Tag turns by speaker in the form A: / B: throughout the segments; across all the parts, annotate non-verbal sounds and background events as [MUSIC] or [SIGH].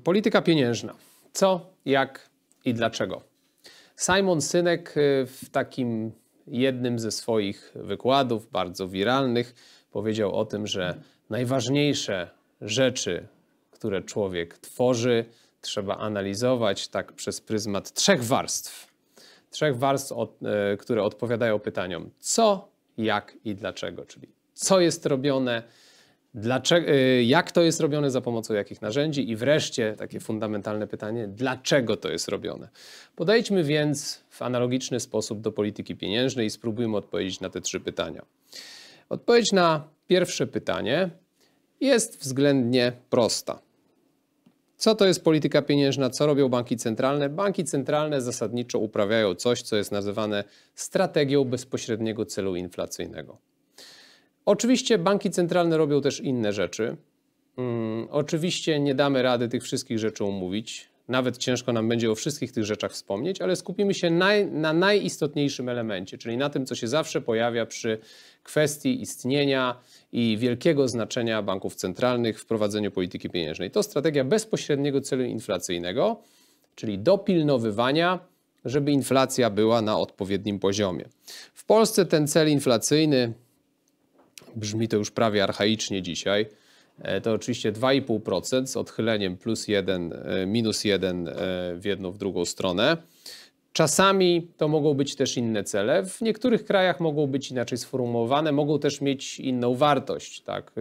A: Polityka pieniężna. Co, jak i dlaczego? Simon Synek y, w takim jednym ze swoich wykładów, bardzo wiralnych, powiedział o tym, że najważniejsze rzeczy, które człowiek tworzy, trzeba analizować tak przez pryzmat trzech warstw. Trzech warstw, y, które odpowiadają pytaniom co, jak i dlaczego, czyli co jest robione, Dlaczego, y, jak to jest robione, za pomocą jakich narzędzi i wreszcie takie fundamentalne pytanie, dlaczego to jest robione. Podejdźmy więc w analogiczny sposób do polityki pieniężnej i spróbujmy odpowiedzieć na te trzy pytania. Odpowiedź na pierwsze pytanie jest względnie prosta. Co to jest polityka pieniężna? Co robią banki centralne? Banki centralne zasadniczo uprawiają coś, co jest nazywane strategią bezpośredniego celu inflacyjnego. Oczywiście banki centralne robią też inne rzeczy. Hmm, oczywiście nie damy rady tych wszystkich rzeczy omówić. Nawet ciężko nam będzie o wszystkich tych rzeczach wspomnieć, ale skupimy się naj, na najistotniejszym elemencie, czyli na tym, co się zawsze pojawia przy kwestii istnienia i wielkiego znaczenia banków centralnych w prowadzeniu polityki pieniężnej. To strategia bezpośredniego celu inflacyjnego, czyli dopilnowywania, żeby inflacja była na odpowiednim poziomie. W Polsce ten cel inflacyjny brzmi to już prawie archaicznie dzisiaj, e, to oczywiście 2,5% z odchyleniem plus 1, e, minus 1 e, w jedną, w drugą stronę. Czasami to mogą być też inne cele. W niektórych krajach mogą być inaczej sformułowane, mogą też mieć inną wartość. Tak?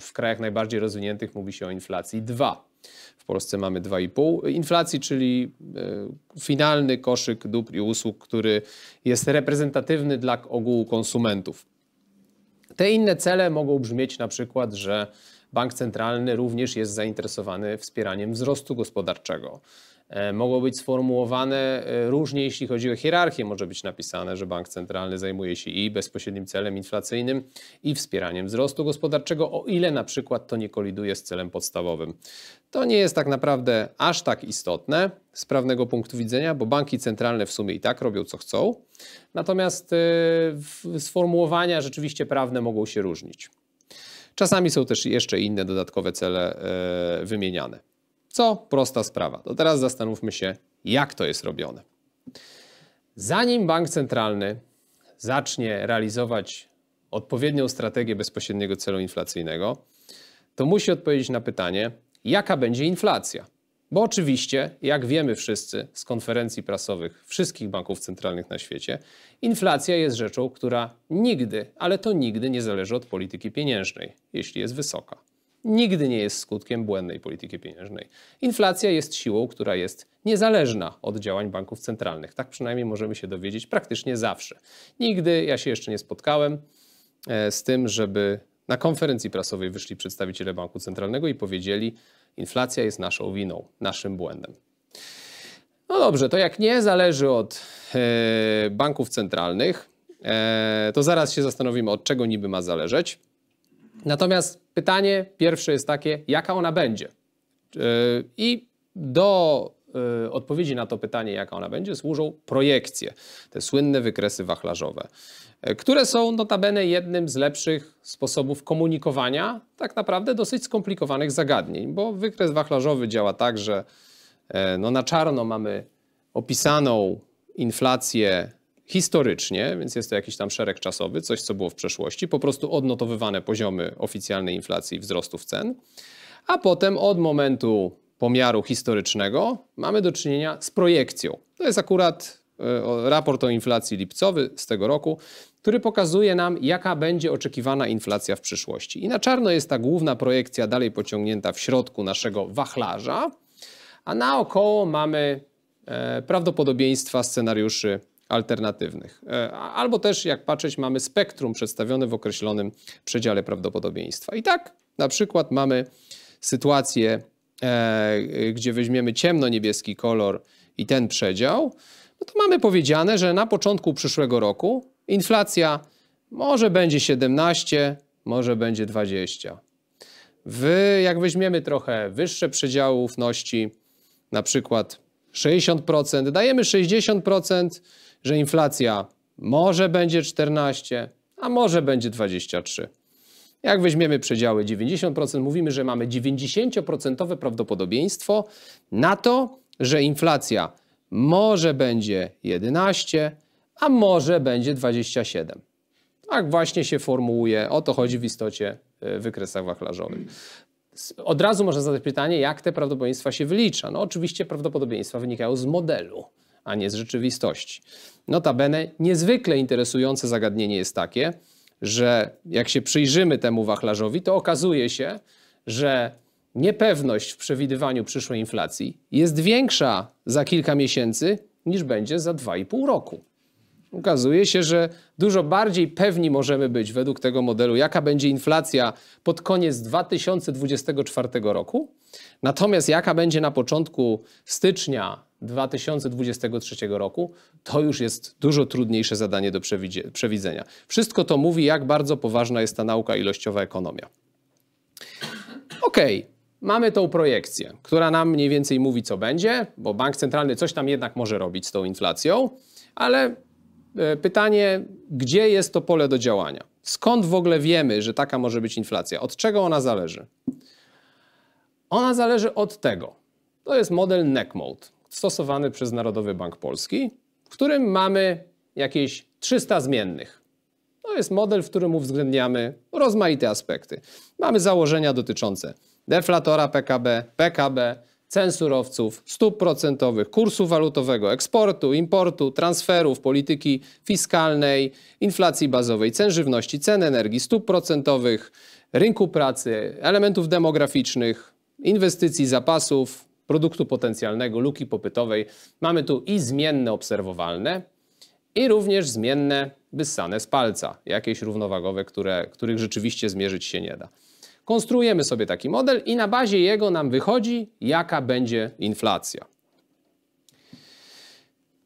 A: W krajach najbardziej rozwiniętych mówi się o inflacji 2. W Polsce mamy 2,5. Inflacji, czyli finalny koszyk dóbr i usług, który jest reprezentatywny dla ogółu konsumentów. Te inne cele mogą brzmieć na przykład, że bank centralny również jest zainteresowany wspieraniem wzrostu gospodarczego E, mogą być sformułowane e, różnie, jeśli chodzi o hierarchię. Może być napisane, że bank centralny zajmuje się i bezpośrednim celem inflacyjnym, i wspieraniem wzrostu gospodarczego, o ile na przykład to nie koliduje z celem podstawowym. To nie jest tak naprawdę aż tak istotne z prawnego punktu widzenia, bo banki centralne w sumie i tak robią co chcą, natomiast e, sformułowania rzeczywiście prawne mogą się różnić. Czasami są też jeszcze inne dodatkowe cele wymieniane. Co prosta sprawa. To teraz zastanówmy się, jak to jest robione. Zanim bank centralny zacznie realizować odpowiednią strategię bezpośredniego celu inflacyjnego, to musi odpowiedzieć na pytanie, jaka będzie inflacja. Bo oczywiście, jak wiemy wszyscy z konferencji prasowych wszystkich banków centralnych na świecie, inflacja jest rzeczą, która nigdy, ale to nigdy nie zależy od polityki pieniężnej, jeśli jest wysoka nigdy nie jest skutkiem błędnej polityki pieniężnej. Inflacja jest siłą, która jest niezależna od działań banków centralnych. Tak przynajmniej możemy się dowiedzieć praktycznie zawsze. Nigdy ja się jeszcze nie spotkałem e, z tym, żeby na konferencji prasowej wyszli przedstawiciele banku centralnego i powiedzieli: Inflacja jest naszą winą, naszym błędem. No dobrze, to jak nie zależy od e, banków centralnych, e, to zaraz się zastanowimy, od czego niby ma zależeć. Natomiast Pytanie pierwsze jest takie, jaka ona będzie? E, I do e, odpowiedzi na to pytanie, jaka ona będzie, służą projekcje, te słynne wykresy wachlarzowe, e, które są notabene jednym z lepszych sposobów komunikowania tak naprawdę dosyć skomplikowanych zagadnień, bo wykres wachlarzowy działa tak, że no na czarno mamy opisaną inflację historycznie, więc jest to jakiś tam szereg czasowy, coś co było w przeszłości, po prostu odnotowywane poziomy oficjalnej inflacji i wzrostów cen, a potem od momentu pomiaru historycznego mamy do czynienia z projekcją. To jest akurat e, raport o inflacji lipcowy z tego roku, który pokazuje nam, jaka będzie oczekiwana inflacja w przyszłości. I na czarno jest ta główna projekcja dalej pociągnięta w środku naszego wachlarza, a naokoło mamy e, prawdopodobieństwa scenariuszy alternatywnych. E, albo też, jak patrzeć, mamy spektrum przedstawione w określonym przedziale prawdopodobieństwa. I tak na przykład mamy sytuację, e, gdzie weźmiemy ciemno-niebieski kolor i ten przedział, no to mamy powiedziane, że na początku przyszłego roku inflacja może będzie 17, może będzie 20. W, jak weźmiemy trochę wyższe przedziały ufności, na przykład 60%, dajemy 60%, że inflacja może będzie 14, a może będzie 23. Jak weźmiemy przedziały 90%, mówimy, że mamy 90% prawdopodobieństwo na to, że inflacja może będzie 11, a może będzie 27. Tak właśnie się formułuje, o to chodzi w istocie e, w wykresach wachlarzowych. Od razu można zadać pytanie, jak te prawdopodobieństwa się wylicza. No oczywiście prawdopodobieństwa wynikają z modelu a nie z rzeczywistości. Notabene niezwykle interesujące zagadnienie jest takie, że jak się przyjrzymy temu wachlarzowi, to okazuje się, że niepewność w przewidywaniu przyszłej inflacji jest większa za kilka miesięcy niż będzie za 2,5 roku. Okazuje się, że dużo bardziej pewni możemy być według tego modelu, jaka będzie inflacja pod koniec 2024 roku, natomiast jaka będzie na początku stycznia 2023 roku, to już jest dużo trudniejsze zadanie do przewidzenia. Wszystko to mówi, jak bardzo poważna jest ta nauka ilościowa ekonomia. Okej, okay. mamy tą projekcję, która nam mniej więcej mówi, co będzie, bo bank centralny coś tam jednak może robić z tą inflacją, ale e, pytanie, gdzie jest to pole do działania? Skąd w ogóle wiemy, że taka może być inflacja? Od czego ona zależy? Ona zależy od tego. To jest model neck mode stosowany przez Narodowy Bank Polski, w którym mamy jakieś 300 zmiennych. To jest model, w którym uwzględniamy rozmaite aspekty. Mamy założenia dotyczące deflatora PKB, PKB, cen surowców, stóp procentowych, kursu walutowego, eksportu, importu, transferów, polityki fiskalnej, inflacji bazowej, cen żywności, cen energii, stóp procentowych, rynku pracy, elementów demograficznych, inwestycji, zapasów, produktu potencjalnego, luki popytowej. Mamy tu i zmienne obserwowalne, i również zmienne wyssane z palca, jakieś równowagowe, które, których rzeczywiście zmierzyć się nie da. Konstruujemy sobie taki model i na bazie jego nam wychodzi, jaka będzie inflacja.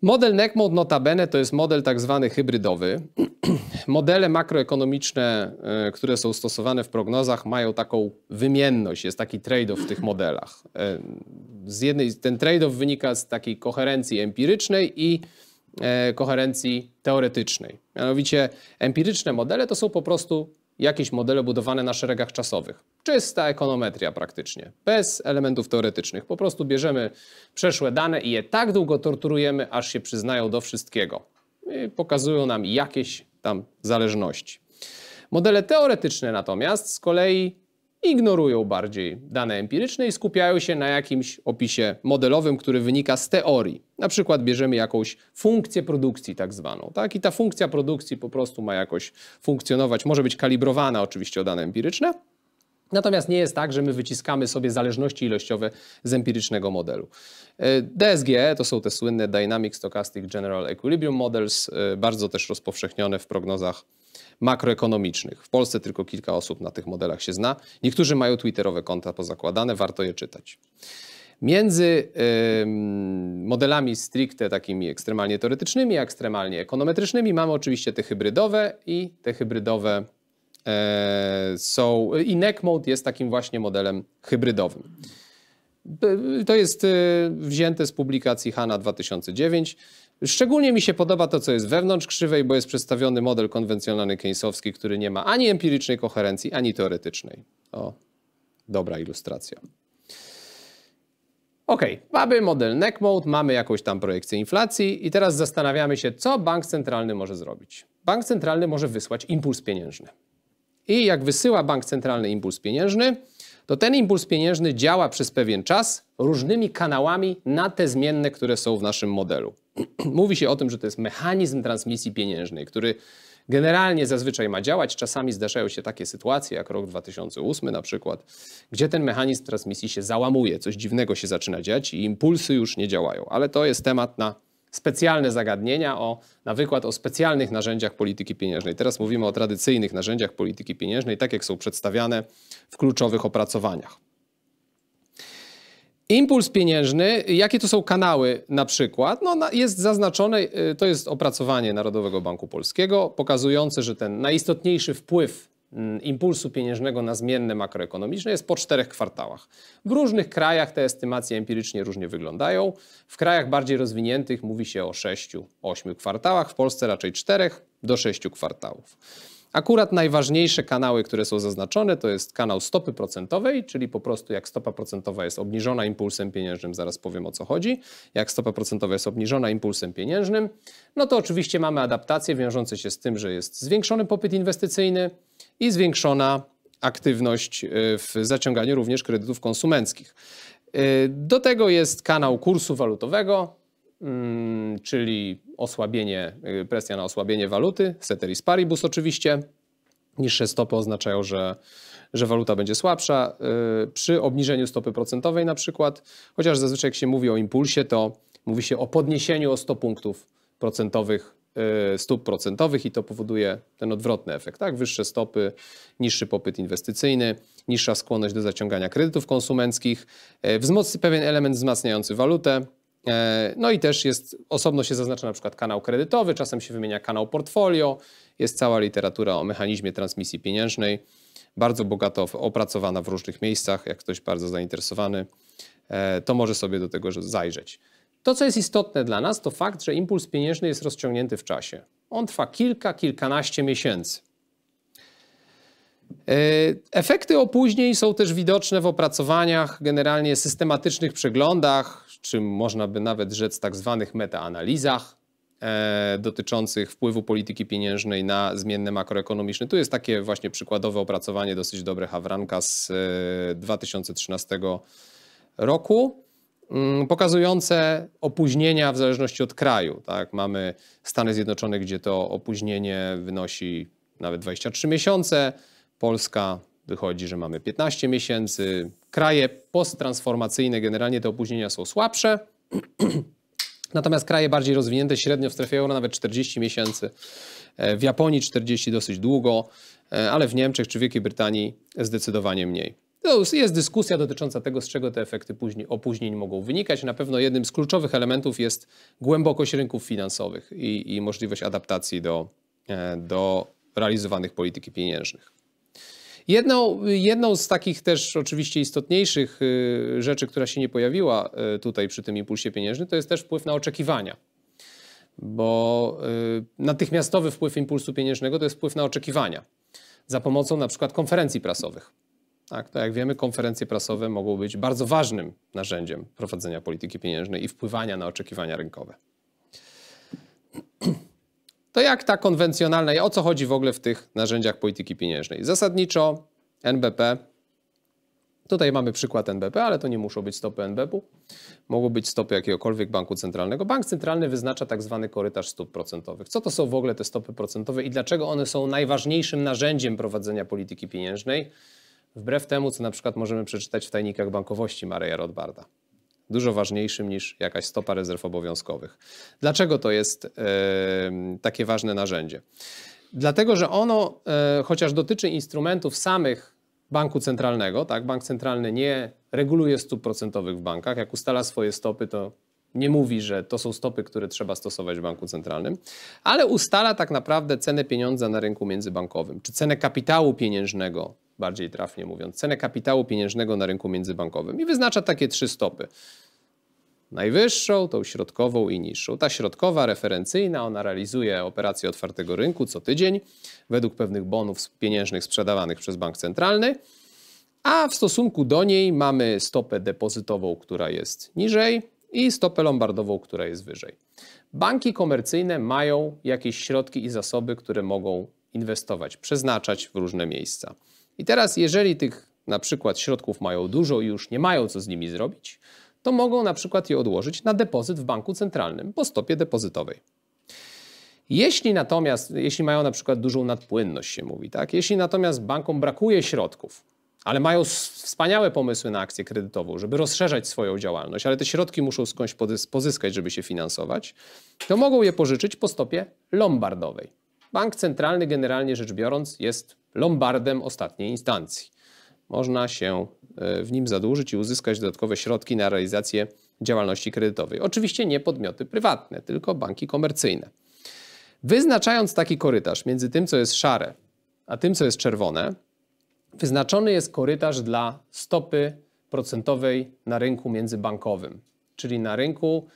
A: Model NECMOD notabene to jest model tak zwany hybrydowy. [CLEARS THROAT] Modele makroekonomiczne, e, które są stosowane w prognozach, mają taką wymienność, jest taki trade-off w tych modelach. E, z jednej, ten trade-off wynika z takiej koherencji empirycznej i e, koherencji teoretycznej. Mianowicie empiryczne modele to są po prostu jakieś modele budowane na szeregach czasowych. Czysta ekonometria praktycznie, bez elementów teoretycznych. Po prostu bierzemy przeszłe dane i je tak długo torturujemy, aż się przyznają do wszystkiego. I pokazują nam jakieś tam zależności. Modele teoretyczne natomiast z kolei ignorują bardziej dane empiryczne i skupiają się na jakimś opisie modelowym, który wynika z teorii. Na przykład bierzemy jakąś funkcję produkcji tak zwaną, tak? I ta funkcja produkcji po prostu ma jakoś funkcjonować, może być kalibrowana oczywiście o dane empiryczne, Natomiast nie jest tak, że my wyciskamy sobie zależności ilościowe z empirycznego modelu. DSGE e to są te słynne Dynamic Stochastic General Equilibrium Models, e, bardzo też rozpowszechnione w prognozach makroekonomicznych. W Polsce tylko kilka osób na tych modelach się zna. Niektórzy mają twitterowe konta pozakładane, warto je czytać. Między y, modelami stricte takimi ekstremalnie teoretycznymi, a ekstremalnie ekonometrycznymi mamy oczywiście te hybrydowe i te hybrydowe e, są... I NECMODE jest takim właśnie modelem hybrydowym. To jest e, wzięte z publikacji HANA 2009. Szczególnie mi się podoba to, co jest wewnątrz krzywej, bo jest przedstawiony model konwencjonalny keynesowski, który nie ma ani empirycznej koherencji, ani teoretycznej. O, dobra ilustracja. Ok, mamy model neck mode, mamy jakąś tam projekcję inflacji i teraz zastanawiamy się, co bank centralny może zrobić. Bank centralny może wysłać impuls pieniężny. I jak wysyła bank centralny impuls pieniężny, to ten impuls pieniężny działa przez pewien czas różnymi kanałami na te zmienne, które są w naszym modelu. [CLEARS THROAT] Mówi się o tym, że to jest mechanizm transmisji pieniężnej, który generalnie zazwyczaj ma działać. Czasami zdarzają się takie sytuacje, jak rok 2008 na przykład, gdzie ten mechanizm transmisji się załamuje, coś dziwnego się zaczyna dziać i impulsy już nie działają. Ale to jest temat na specjalne zagadnienia, o, na wykład o specjalnych narzędziach polityki pieniężnej. Teraz mówimy o tradycyjnych narzędziach polityki pieniężnej, tak jak są przedstawiane w kluczowych opracowaniach. Impuls pieniężny, jakie to są kanały na przykład? No, jest zaznaczone, y, to jest opracowanie Narodowego Banku Polskiego, pokazujące, że ten najistotniejszy wpływ mm, impulsu pieniężnego na zmienne makroekonomiczne jest po czterech kwartałach. W różnych krajach te estymacje empirycznie różnie wyglądają. W krajach bardziej rozwiniętych mówi się o 6-8 kwartałach, w Polsce raczej 4 do 6 kwartałów. Akurat najważniejsze kanały, które są zaznaczone, to jest kanał stopy procentowej, czyli po prostu jak stopa procentowa jest obniżona impulsem pieniężnym, zaraz powiem o co chodzi, jak stopa procentowa jest obniżona impulsem pieniężnym, no to oczywiście mamy adaptacje wiążące się z tym, że jest zwiększony popyt inwestycyjny i zwiększona aktywność e, w zaciąganiu również kredytów konsumenckich. E, do tego jest kanał kursu walutowego, Mm, czyli osłabienie, y, presja na osłabienie waluty, ceteris paribus oczywiście. Niższe stopy oznaczają, że, że waluta będzie słabsza. Y, przy obniżeniu stopy procentowej na przykład, chociaż zazwyczaj jak się mówi o impulsie, to mówi się o podniesieniu o 100 punktów procentowych y, stóp procentowych i to powoduje ten odwrotny efekt, tak? Wyższe stopy, niższy popyt inwestycyjny, niższa skłonność do zaciągania kredytów konsumenckich, wzmocni, pewien element wzmacniający walutę, E, no i też jest, osobno się zaznacza na przykład kanał kredytowy, czasem się wymienia kanał portfolio, jest cała literatura o mechanizmie transmisji pieniężnej, bardzo bogato opracowana w różnych miejscach, jak ktoś bardzo zainteresowany, e, to może sobie do tego zajrzeć. To, co jest istotne dla nas, to fakt, że impuls pieniężny jest rozciągnięty w czasie. On trwa kilka, kilkanaście miesięcy. E, efekty opóźnień są też widoczne w opracowaniach, generalnie systematycznych przeglądach, czym można by nawet rzec tak zwanych metaanalizach e, dotyczących wpływu polityki pieniężnej na zmienne makroekonomiczne. Tu jest takie właśnie przykładowe opracowanie dosyć dobre Hawranka z e, 2013 roku mm, pokazujące opóźnienia w zależności od kraju. Tak? Mamy Stany Zjednoczone, gdzie to opóźnienie wynosi nawet 23 miesiące, Polska wychodzi, że mamy 15 miesięcy. Kraje posttransformacyjne generalnie te opóźnienia są słabsze. [CLEARS THROAT] Natomiast kraje bardziej rozwinięte średnio w strefie euro nawet 40 miesięcy. E, w Japonii 40 dosyć długo, e, ale w Niemczech czy Wielkiej Brytanii zdecydowanie mniej. To jest dyskusja dotycząca tego, z czego te efekty później, opóźnień mogą wynikać. Na pewno jednym z kluczowych elementów jest głębokość rynków finansowych i, i możliwość adaptacji do, e, do realizowanych polityki pieniężnych. Jedną, jedną z takich też oczywiście istotniejszych y, rzeczy, która się nie pojawiła y, tutaj przy tym impulsie pieniężnym, to jest też wpływ na oczekiwania. Bo y, natychmiastowy wpływ impulsu pieniężnego to jest wpływ na oczekiwania za pomocą na przykład konferencji prasowych. Tak, to jak wiemy, konferencje prasowe mogą być bardzo ważnym narzędziem prowadzenia polityki pieniężnej i wpływania na oczekiwania rynkowe to jak ta konwencjonalna i o co chodzi w ogóle w tych narzędziach polityki pieniężnej? Zasadniczo NBP, tutaj mamy przykład NBP, ale to nie muszą być stopy NBP-u, mogą być stopy jakiegokolwiek banku centralnego. Bank centralny wyznacza tak zwany korytarz stóp procentowych. Co to są w ogóle te stopy procentowe i dlaczego one są najważniejszym narzędziem prowadzenia polityki pieniężnej? Wbrew temu, co na przykład możemy przeczytać w tajnikach bankowości Mareja Rothbarda dużo ważniejszym niż jakaś stopa rezerw obowiązkowych. Dlaczego to jest e, takie ważne narzędzie? Dlatego, że ono, e, chociaż dotyczy instrumentów samych banku centralnego, tak, bank centralny nie reguluje stóp procentowych w bankach, jak ustala swoje stopy, to nie mówi, że to są stopy, które trzeba stosować w banku centralnym, ale ustala tak naprawdę cenę pieniądza na rynku międzybankowym, czy cenę kapitału pieniężnego bardziej trafnie mówiąc, cenę kapitału pieniężnego na rynku międzybankowym i wyznacza takie trzy stopy. Najwyższą, tą środkową i niższą. Ta środkowa, referencyjna, ona realizuje operacje otwartego rynku co tydzień według pewnych bonów pieniężnych sprzedawanych przez bank centralny, a w stosunku do niej mamy stopę depozytową, która jest niżej i stopę lombardową, która jest wyżej. Banki komercyjne mają jakieś środki i zasoby, które mogą inwestować, przeznaczać w różne miejsca. I teraz, jeżeli tych na przykład środków mają dużo i już nie mają co z nimi zrobić, to mogą na przykład je odłożyć na depozyt w banku centralnym po stopie depozytowej. Jeśli natomiast, jeśli mają na przykład dużą nadpłynność, się mówi, tak? Jeśli natomiast bankom brakuje środków, ale mają wspaniałe pomysły na akcję kredytową, żeby rozszerzać swoją działalność, ale te środki muszą skądś pozyskać, żeby się finansować, to mogą je pożyczyć po stopie lombardowej. Bank centralny, generalnie rzecz biorąc, jest lombardem ostatniej instancji. Można się e, w nim zadłużyć i uzyskać dodatkowe środki na realizację działalności kredytowej. Oczywiście nie podmioty prywatne, tylko banki komercyjne. Wyznaczając taki korytarz między tym, co jest szare, a tym, co jest czerwone, wyznaczony jest korytarz dla stopy procentowej na rynku międzybankowym, czyli na rynku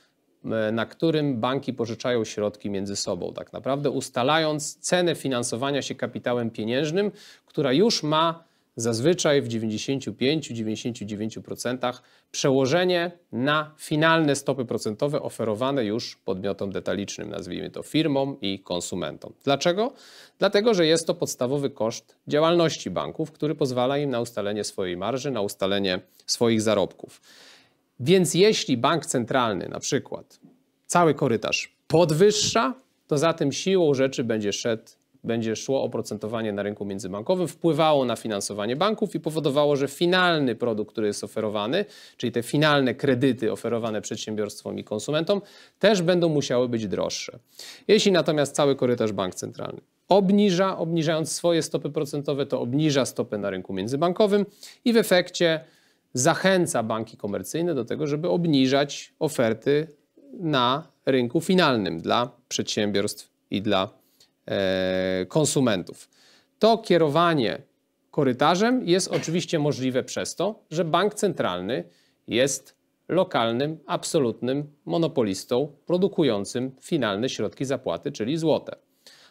A: E, na którym banki pożyczają środki między sobą, tak naprawdę ustalając cenę finansowania się kapitałem pieniężnym, która już ma zazwyczaj w 95-99% przełożenie na finalne stopy procentowe oferowane już podmiotom detalicznym, nazwijmy to firmom i konsumentom. Dlaczego? Dlatego, że jest to podstawowy koszt działalności banków, który pozwala im na ustalenie swojej marży, na ustalenie swoich zarobków. Więc jeśli bank centralny na przykład cały korytarz podwyższa, to za tym siłą rzeczy będzie szedł będzie szło oprocentowanie na rynku międzybankowym, wpływało na finansowanie banków i powodowało, że finalny produkt, który jest oferowany, czyli te finalne kredyty oferowane przedsiębiorstwom i konsumentom, też będą musiały być droższe. Jeśli natomiast cały korytarz bank centralny obniża, obniżając swoje stopy procentowe, to obniża stopy na rynku międzybankowym i w efekcie zachęca banki komercyjne do tego, żeby obniżać oferty na rynku finalnym dla przedsiębiorstw i dla e, konsumentów. To kierowanie korytarzem jest oczywiście możliwe przez to, że bank centralny jest lokalnym, absolutnym monopolistą produkującym finalne środki zapłaty, czyli złote.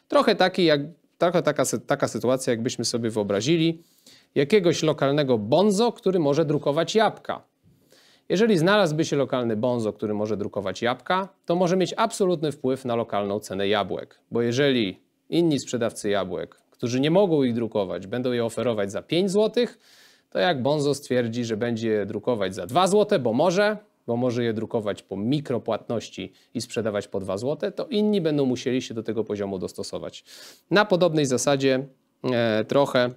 A: Trochę, taki jak, trochę taka, taka sytuacja, jakbyśmy sobie wyobrazili, jakiegoś lokalnego bonzo, który może drukować jabłka. Jeżeli znalazłby się lokalny bonzo, który może drukować jabłka, to może mieć absolutny wpływ na lokalną cenę jabłek, bo jeżeli inni sprzedawcy jabłek, którzy nie mogą ich drukować, będą je oferować za 5 zł, to jak bonzo stwierdzi, że będzie je drukować za 2 zł, bo może, bo może je drukować po mikropłatności i sprzedawać po 2 zł, to inni będą musieli się do tego poziomu dostosować. Na podobnej zasadzie e, trochę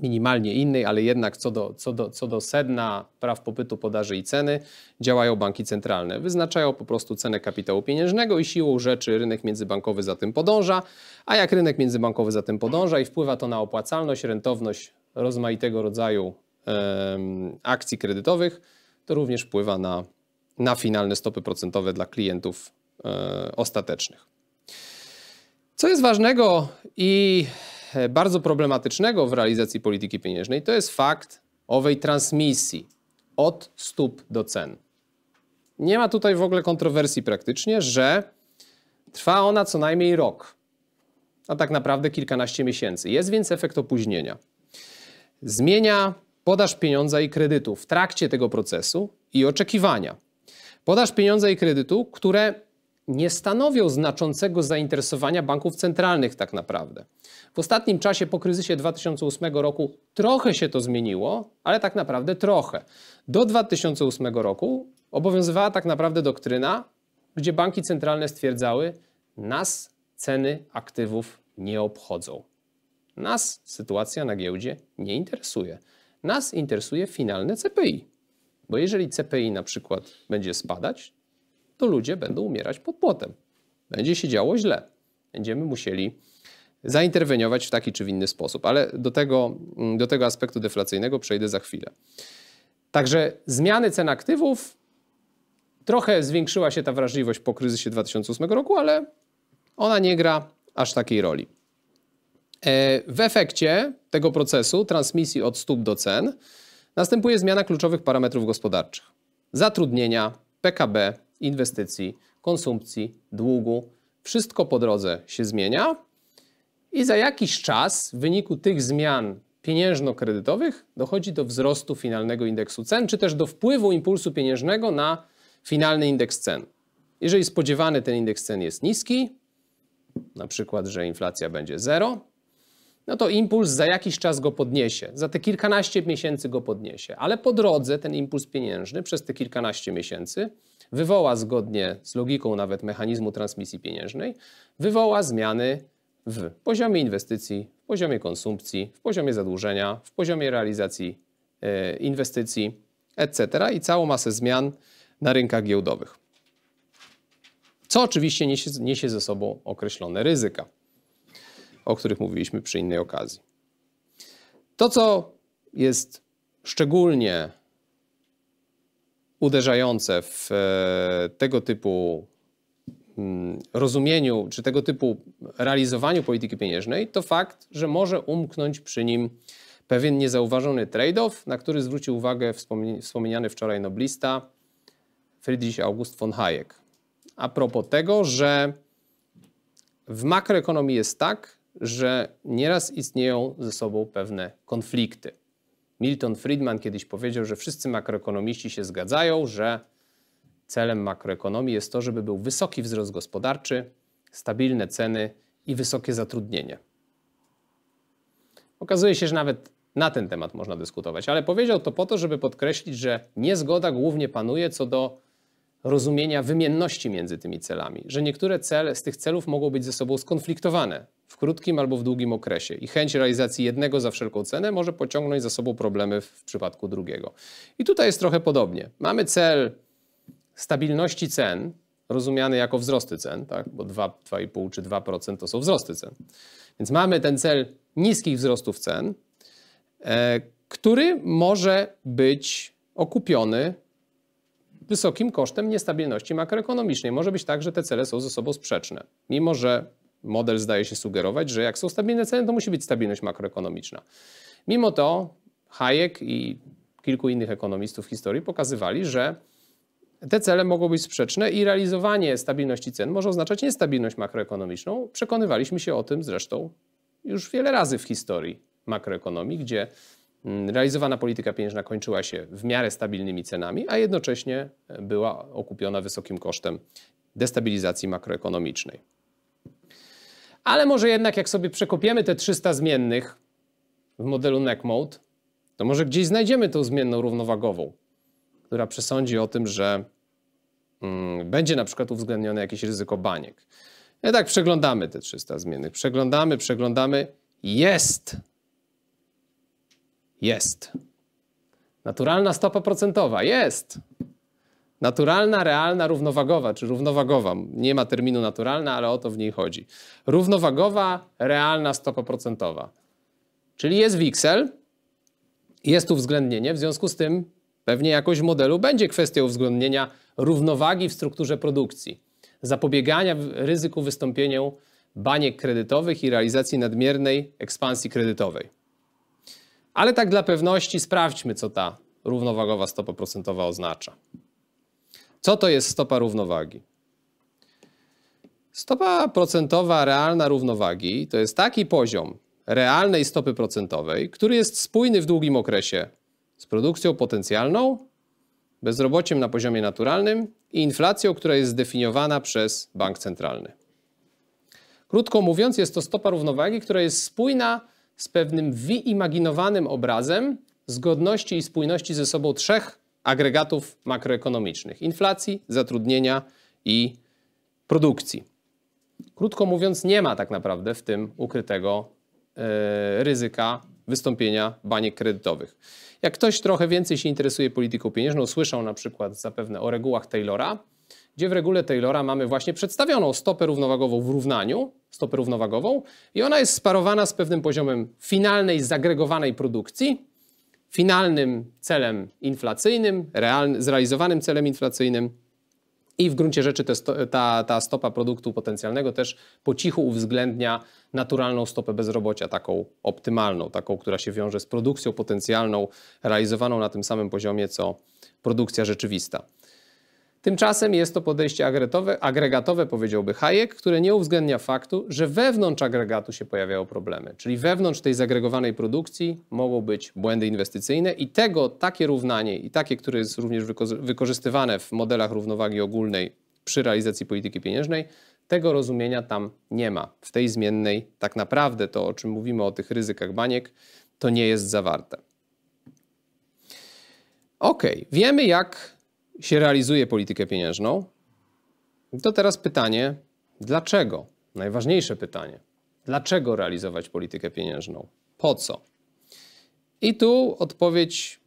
A: minimalnie innej, ale jednak co do, co do, co do sedna praw popytu, podaży i ceny działają banki centralne. Wyznaczają po prostu cenę kapitału pieniężnego i siłą rzeczy rynek międzybankowy za tym podąża, a jak rynek międzybankowy za tym podąża i wpływa to na opłacalność, rentowność rozmaitego rodzaju akcji kredytowych, to również wpływa na, na finalne stopy procentowe dla klientów e, ostatecznych. Co jest ważnego i E, bardzo problematycznego w realizacji polityki pieniężnej to jest fakt owej transmisji od stóp do cen. Nie ma tutaj w ogóle kontrowersji praktycznie, że trwa ona co najmniej rok, a tak naprawdę kilkanaście miesięcy. Jest więc efekt opóźnienia. Zmienia podaż pieniądza i kredytu w trakcie tego procesu i oczekiwania. Podaż pieniądza i kredytu, które nie stanowią znaczącego zainteresowania banków centralnych tak naprawdę. W ostatnim czasie po kryzysie 2008 roku trochę się to zmieniło, ale tak naprawdę trochę. Do 2008 roku obowiązywała tak naprawdę doktryna, gdzie banki centralne stwierdzały, nas ceny aktywów nie obchodzą. Nas sytuacja na giełdzie nie interesuje. Nas interesuje finalne CPI. Bo jeżeli CPI na przykład będzie spadać, to ludzie będą umierać pod płotem. Będzie się działo źle. Będziemy musieli zainterweniować w taki czy w inny sposób, ale do tego, mm, do tego aspektu deflacyjnego przejdę za chwilę. Także zmiany cen aktywów, trochę zwiększyła się ta wrażliwość po kryzysie 2008 roku, ale ona nie gra aż takiej roli. E, w efekcie tego procesu transmisji od stóp do cen następuje zmiana kluczowych parametrów gospodarczych: zatrudnienia, PKB, inwestycji, konsumpcji, długu. Wszystko po drodze się zmienia i za jakiś czas w wyniku tych zmian pieniężno-kredytowych dochodzi do wzrostu finalnego indeksu cen, czy też do wpływu impulsu pieniężnego na finalny indeks cen. Jeżeli spodziewany ten indeks cen jest niski, na przykład, że inflacja będzie zero, no to impuls za jakiś czas go podniesie, za te kilkanaście miesięcy go podniesie, ale po drodze ten impuls pieniężny przez te kilkanaście miesięcy wywoła zgodnie z logiką nawet mechanizmu transmisji pieniężnej, wywoła zmiany w poziomie inwestycji, w poziomie konsumpcji, w poziomie zadłużenia, w poziomie realizacji e, inwestycji, etc. i całą masę zmian na rynkach giełdowych. Co oczywiście niesie, niesie ze sobą określone ryzyka, o których mówiliśmy przy innej okazji. To, co jest szczególnie uderzające w e, tego typu mm, rozumieniu czy tego typu realizowaniu polityki pieniężnej, to fakt, że może umknąć przy nim pewien niezauważony trade-off, na który zwrócił uwagę wspomniany wczoraj noblista Friedrich August von Hayek. A propos tego, że w makroekonomii jest tak, że nieraz istnieją ze sobą pewne konflikty. Milton Friedman kiedyś powiedział, że wszyscy makroekonomiści się zgadzają, że celem makroekonomii jest to, żeby był wysoki wzrost gospodarczy, stabilne ceny i wysokie zatrudnienie. Okazuje się, że nawet na ten temat można dyskutować, ale powiedział to po to, żeby podkreślić, że niezgoda głównie panuje co do rozumienia wymienności między tymi celami, że niektóre cele z tych celów mogą być ze sobą skonfliktowane w krótkim albo w długim okresie i chęć realizacji jednego za wszelką cenę może pociągnąć za sobą problemy w przypadku drugiego. I tutaj jest trochę podobnie. Mamy cel stabilności cen, rozumiany jako wzrosty cen, tak? bo 2,5 czy 2% to są wzrosty cen. Więc mamy ten cel niskich wzrostów cen, e, który może być okupiony wysokim kosztem niestabilności makroekonomicznej. Może być tak, że te cele są ze sobą sprzeczne, mimo że model zdaje się sugerować, że jak są stabilne ceny, to musi być stabilność makroekonomiczna. Mimo to Hayek i kilku innych ekonomistów historii pokazywali, że te cele mogą być sprzeczne i realizowanie stabilności cen może oznaczać niestabilność makroekonomiczną. Przekonywaliśmy się o tym zresztą już wiele razy w historii makroekonomii, gdzie Mm, realizowana polityka pieniężna kończyła się w miarę stabilnymi cenami, a jednocześnie e, była okupiona wysokim kosztem destabilizacji makroekonomicznej. Ale może jednak, jak sobie przekopiemy te 300 zmiennych w modelu neck mode, to może gdzieś znajdziemy tą zmienną równowagową, która przesądzi o tym, że mm, będzie na przykład uwzględnione jakieś ryzyko baniek. No tak przeglądamy te 300 zmiennych. Przeglądamy, przeglądamy. Jest jest. Naturalna stopa procentowa jest. Naturalna, realna, równowagowa, czy równowagowa. Nie ma terminu naturalna, ale o to w niej chodzi. Równowagowa, realna stopa procentowa. Czyli jest wiksel, jest uwzględnienie, w związku z tym pewnie w modelu będzie kwestią uwzględnienia równowagi w strukturze produkcji, zapobiegania ryzyku wystąpienia baniek kredytowych i realizacji nadmiernej ekspansji kredytowej. Ale tak dla pewności sprawdźmy, co ta równowagowa stopa procentowa oznacza. Co to jest stopa równowagi? Stopa procentowa realna równowagi to jest taki poziom realnej stopy procentowej, który jest spójny w długim okresie z produkcją potencjalną, bezrobociem na poziomie naturalnym i inflacją, która jest zdefiniowana przez bank centralny. Krótko mówiąc, jest to stopa równowagi, która jest spójna z pewnym wyimaginowanym obrazem zgodności i spójności ze sobą trzech agregatów makroekonomicznych: inflacji, zatrudnienia i produkcji. Krótko mówiąc, nie ma tak naprawdę w tym ukrytego e, ryzyka wystąpienia baniek kredytowych. Jak ktoś trochę więcej się interesuje polityką pieniężną, słyszał na przykład zapewne o regułach Taylora, gdzie w regule Taylora mamy właśnie przedstawioną stopę równowagową w równaniu, stopę równowagową i ona jest sparowana z pewnym poziomem finalnej zagregowanej produkcji, finalnym celem inflacyjnym, zrealizowanym celem inflacyjnym i w gruncie rzeczy ta, ta stopa produktu potencjalnego też po cichu uwzględnia naturalną stopę bezrobocia, taką optymalną, taką, która się wiąże z produkcją potencjalną realizowaną na tym samym poziomie co produkcja rzeczywista. Tymczasem jest to podejście agregatowe, agregatowe, powiedziałby Hayek, które nie uwzględnia faktu, że wewnątrz agregatu się pojawiają problemy, czyli wewnątrz tej zagregowanej produkcji mogą być błędy inwestycyjne i tego takie równanie i takie, które jest również wykorzystywane w modelach równowagi ogólnej przy realizacji polityki pieniężnej, tego rozumienia tam nie ma. W tej zmiennej tak naprawdę to, o czym mówimy o tych ryzykach baniek, to nie jest zawarte. Ok, wiemy jak się realizuje politykę pieniężną. To teraz pytanie, dlaczego? Najważniejsze pytanie. Dlaczego realizować politykę pieniężną? Po co? I tu odpowiedź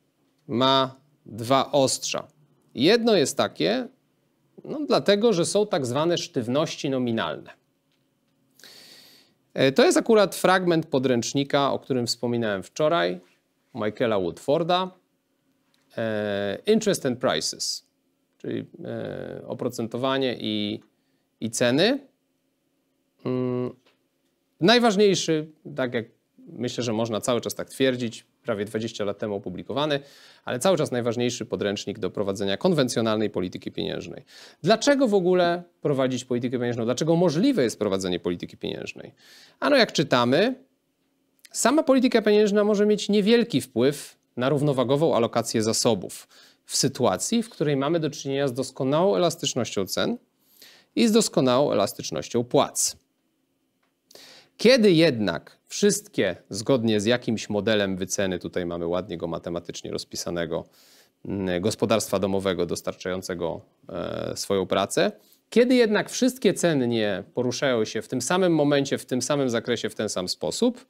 A: ma dwa ostrza. Jedno jest takie, no dlatego, że są tak zwane sztywności nominalne. E, to jest akurat fragment podręcznika, o którym wspominałem wczoraj, Michaela Woodforda, e, Interest and Prices czyli e, oprocentowanie i, i ceny. Mm, najważniejszy, tak jak myślę, że można cały czas tak twierdzić, prawie 20 lat temu opublikowany, ale cały czas najważniejszy podręcznik do prowadzenia konwencjonalnej polityki pieniężnej. Dlaczego w ogóle prowadzić politykę pieniężną? Dlaczego możliwe jest prowadzenie polityki pieniężnej? Ano, jak czytamy, sama polityka pieniężna może mieć niewielki wpływ na równowagową alokację zasobów w sytuacji, w której mamy do czynienia z doskonałą elastycznością cen i z doskonałą elastycznością płac. Kiedy jednak wszystkie, zgodnie z jakimś modelem wyceny, tutaj mamy ładnie go matematycznie rozpisanego, mm, gospodarstwa domowego dostarczającego e, swoją pracę, kiedy jednak wszystkie ceny nie poruszają się w tym samym momencie, w tym samym zakresie, w ten sam sposób,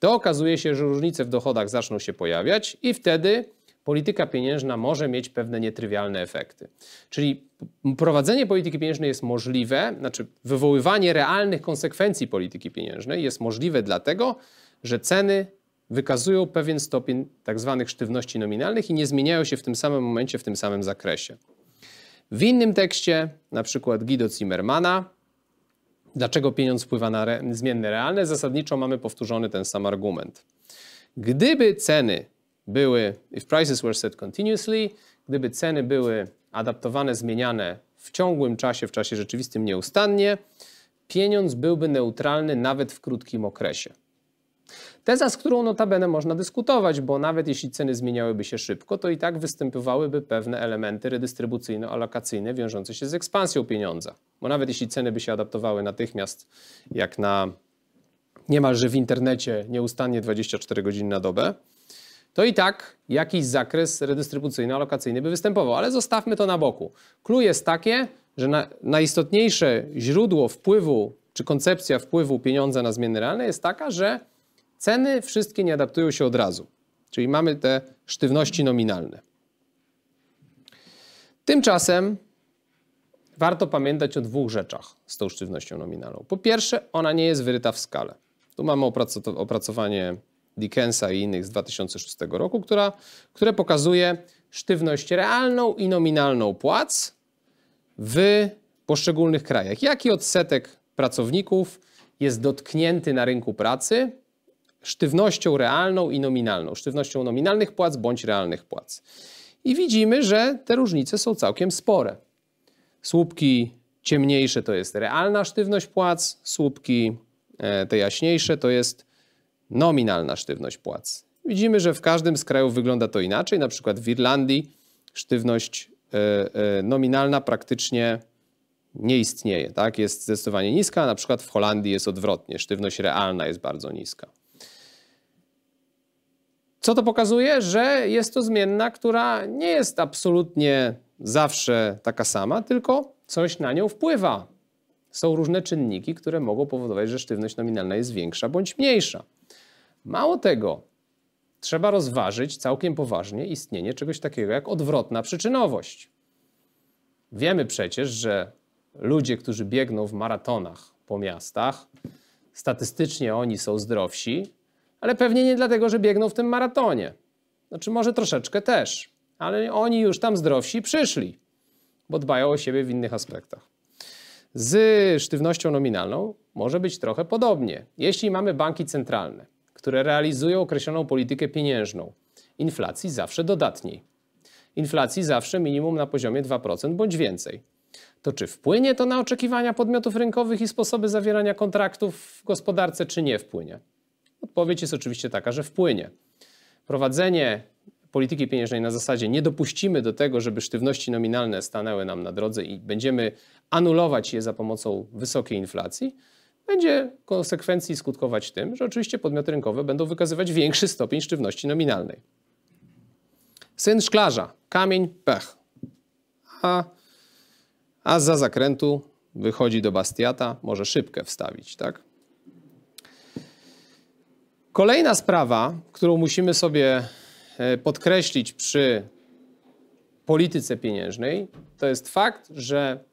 A: to okazuje się, że różnice w dochodach zaczną się pojawiać i wtedy polityka pieniężna może mieć pewne nietrywialne efekty. Czyli prowadzenie polityki pieniężnej jest możliwe, znaczy wywoływanie realnych konsekwencji polityki pieniężnej jest możliwe dlatego, że ceny wykazują pewien stopień tzw. Tak sztywności nominalnych i nie zmieniają się w tym samym momencie, w tym samym zakresie. W innym tekście, na przykład Guido Zimmermana, dlaczego pieniądz wpływa na re, zmienne realne, zasadniczo mamy powtórzony ten sam argument. Gdyby ceny były, if prices were set continuously, gdyby ceny były adaptowane, zmieniane w ciągłym czasie, w czasie rzeczywistym nieustannie, pieniądz byłby neutralny nawet w krótkim okresie. Teza, z którą notabene można dyskutować, bo nawet jeśli ceny zmieniałyby się szybko, to i tak występowałyby pewne elementy redystrybucyjno-alokacyjne wiążące się z ekspansją pieniądza. Bo nawet jeśli ceny by się adaptowały natychmiast, jak na niemalże w internecie nieustannie 24 godziny na dobę, to i tak jakiś zakres redystrybucyjno-alokacyjny by występował, ale zostawmy to na boku. Clue jest takie, że na, najistotniejsze źródło wpływu, czy koncepcja wpływu pieniądza na zmiany realne jest taka, że ceny wszystkie nie adaptują się od razu. Czyli mamy te sztywności nominalne. Tymczasem warto pamiętać o dwóch rzeczach z tą sztywnością nominalną. Po pierwsze, ona nie jest wyryta w skale. Tu mamy opracowanie Dickensa i innych z 2006 roku, która, które pokazuje sztywność realną i nominalną płac w poszczególnych krajach. Jaki odsetek pracowników jest dotknięty na rynku pracy sztywnością realną i nominalną, sztywnością nominalnych płac bądź realnych płac. I widzimy, że te różnice są całkiem spore. Słupki ciemniejsze to jest realna sztywność płac, słupki e, te jaśniejsze to jest nominalna sztywność płac. Widzimy, że w każdym z krajów wygląda to inaczej. Na przykład w Irlandii sztywność e, e, nominalna praktycznie nie istnieje. Tak? Jest zdecydowanie niska, na przykład w Holandii jest odwrotnie. Sztywność realna jest bardzo niska. Co to pokazuje? Że jest to zmienna, która nie jest absolutnie zawsze taka sama, tylko coś na nią wpływa. Są różne czynniki, które mogą powodować, że sztywność nominalna jest większa bądź mniejsza. Mało tego, trzeba rozważyć całkiem poważnie istnienie czegoś takiego jak odwrotna przyczynowość. Wiemy przecież, że ludzie, którzy biegną w maratonach po miastach, statystycznie oni są zdrowsi, ale pewnie nie dlatego, że biegną w tym maratonie. Znaczy, może troszeczkę też, ale oni już tam zdrowsi przyszli, bo dbają o siebie w innych aspektach. Z sztywnością nominalną może być trochę podobnie, jeśli mamy banki centralne które realizują określoną politykę pieniężną. Inflacji zawsze dodatniej. Inflacji zawsze minimum na poziomie 2% bądź więcej. To czy wpłynie to na oczekiwania podmiotów rynkowych i sposoby zawierania kontraktów w gospodarce, czy nie wpłynie? Odpowiedź jest oczywiście taka, że wpłynie. Prowadzenie polityki pieniężnej na zasadzie nie dopuścimy do tego, żeby sztywności nominalne stanęły nam na drodze i będziemy anulować je za pomocą wysokiej inflacji, będzie w konsekwencji skutkować tym, że oczywiście podmioty rynkowe będą wykazywać większy stopień sztywności nominalnej. Syn szklarza, kamień, pech. A, a za zakrętu wychodzi do Bastiata, może szybkę wstawić, tak? Kolejna sprawa, którą musimy sobie e, podkreślić przy polityce pieniężnej, to jest fakt, że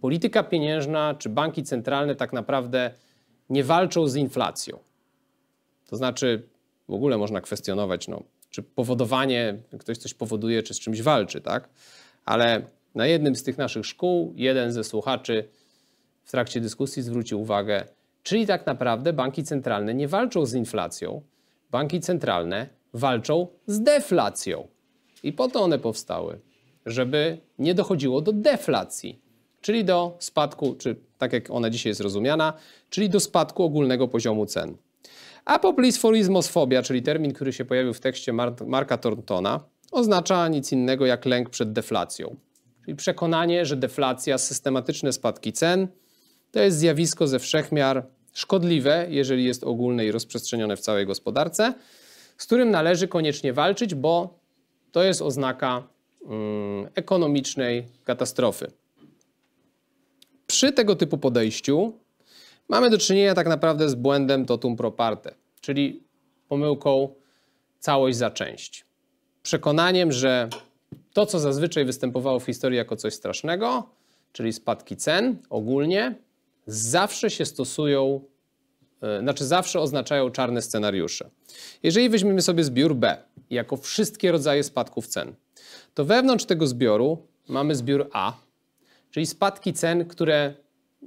A: polityka pieniężna czy banki centralne tak naprawdę nie walczą z inflacją. To znaczy, w ogóle można kwestionować, no, czy powodowanie, ktoś coś powoduje, czy z czymś walczy, tak? Ale na jednym z tych naszych szkół jeden ze słuchaczy w trakcie dyskusji zwrócił uwagę, czyli tak naprawdę banki centralne nie walczą z inflacją, banki centralne walczą z deflacją. I po to one powstały, żeby nie dochodziło do deflacji czyli do spadku, czy tak jak ona dzisiaj jest rozumiana, czyli do spadku ogólnego poziomu cen. Apoplisforizmosfobia, czyli termin, który się pojawił w tekście Marka Thorntona, oznacza nic innego jak lęk przed deflacją. Czyli przekonanie, że deflacja, systematyczne spadki cen to jest zjawisko ze wszechmiar szkodliwe, jeżeli jest ogólne i rozprzestrzenione w całej gospodarce, z którym należy koniecznie walczyć, bo to jest oznaka mm, ekonomicznej katastrofy. Przy tego typu podejściu mamy do czynienia tak naprawdę z błędem totum proparte, czyli pomyłką całość za część. Przekonaniem, że to, co zazwyczaj występowało w historii jako coś strasznego, czyli spadki cen ogólnie, zawsze się stosują, e, znaczy zawsze oznaczają czarne scenariusze. Jeżeli weźmiemy sobie zbiór B jako wszystkie rodzaje spadków cen, to wewnątrz tego zbioru mamy zbiór A, czyli spadki cen, które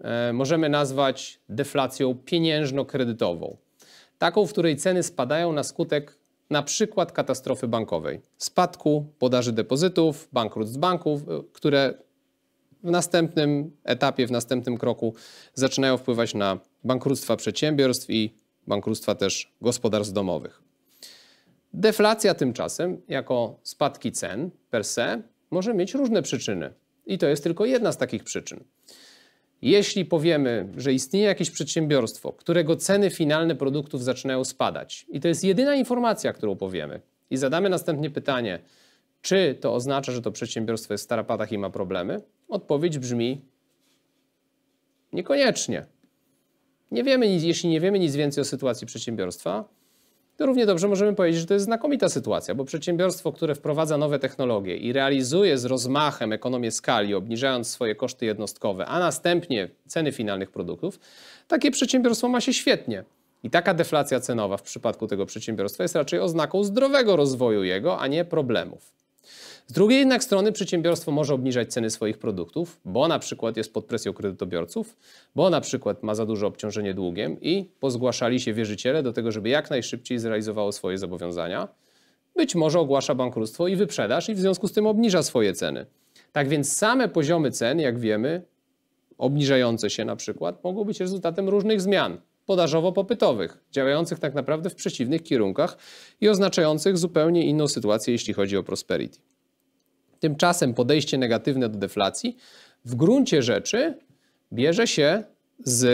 A: e, możemy nazwać deflacją pieniężno-kredytową. Taką, w której ceny spadają na skutek na przykład katastrofy bankowej, spadku podaży depozytów, bankructw banków, e, które w następnym etapie, w następnym kroku zaczynają wpływać na bankructwa przedsiębiorstw i bankructwa też gospodarstw domowych. Deflacja tymczasem, jako spadki cen per se, może mieć różne przyczyny. I to jest tylko jedna z takich przyczyn. Jeśli powiemy, że istnieje jakieś przedsiębiorstwo, którego ceny finalne produktów zaczynają spadać, i to jest jedyna informacja, którą powiemy, i zadamy następnie pytanie, czy to oznacza, że to przedsiębiorstwo jest w tarapatach i ma problemy, odpowiedź brzmi niekoniecznie. Nie wiemy, jeśli nie wiemy nic więcej o sytuacji przedsiębiorstwa, to równie dobrze możemy powiedzieć, że to jest znakomita sytuacja, bo przedsiębiorstwo, które wprowadza nowe technologie i realizuje z rozmachem ekonomię skali, obniżając swoje koszty jednostkowe, a następnie ceny finalnych produktów, takie przedsiębiorstwo ma się świetnie. I taka deflacja cenowa w przypadku tego przedsiębiorstwa jest raczej oznaką zdrowego rozwoju jego, a nie problemów. Z drugiej jednak strony przedsiębiorstwo może obniżać ceny swoich produktów, bo na przykład jest pod presją kredytobiorców, bo na przykład ma za duże obciążenie długiem i pozgłaszali się wierzyciele do tego, żeby jak najszybciej zrealizowało swoje zobowiązania. Być może ogłasza bankructwo i wyprzedaż i w związku z tym obniża swoje ceny. Tak więc same poziomy cen, jak wiemy, obniżające się na przykład, mogą być rezultatem różnych zmian podażowo-popytowych, działających tak naprawdę w przeciwnych kierunkach i oznaczających zupełnie inną sytuację, jeśli chodzi o prosperity. Tymczasem podejście negatywne do deflacji w gruncie rzeczy bierze się z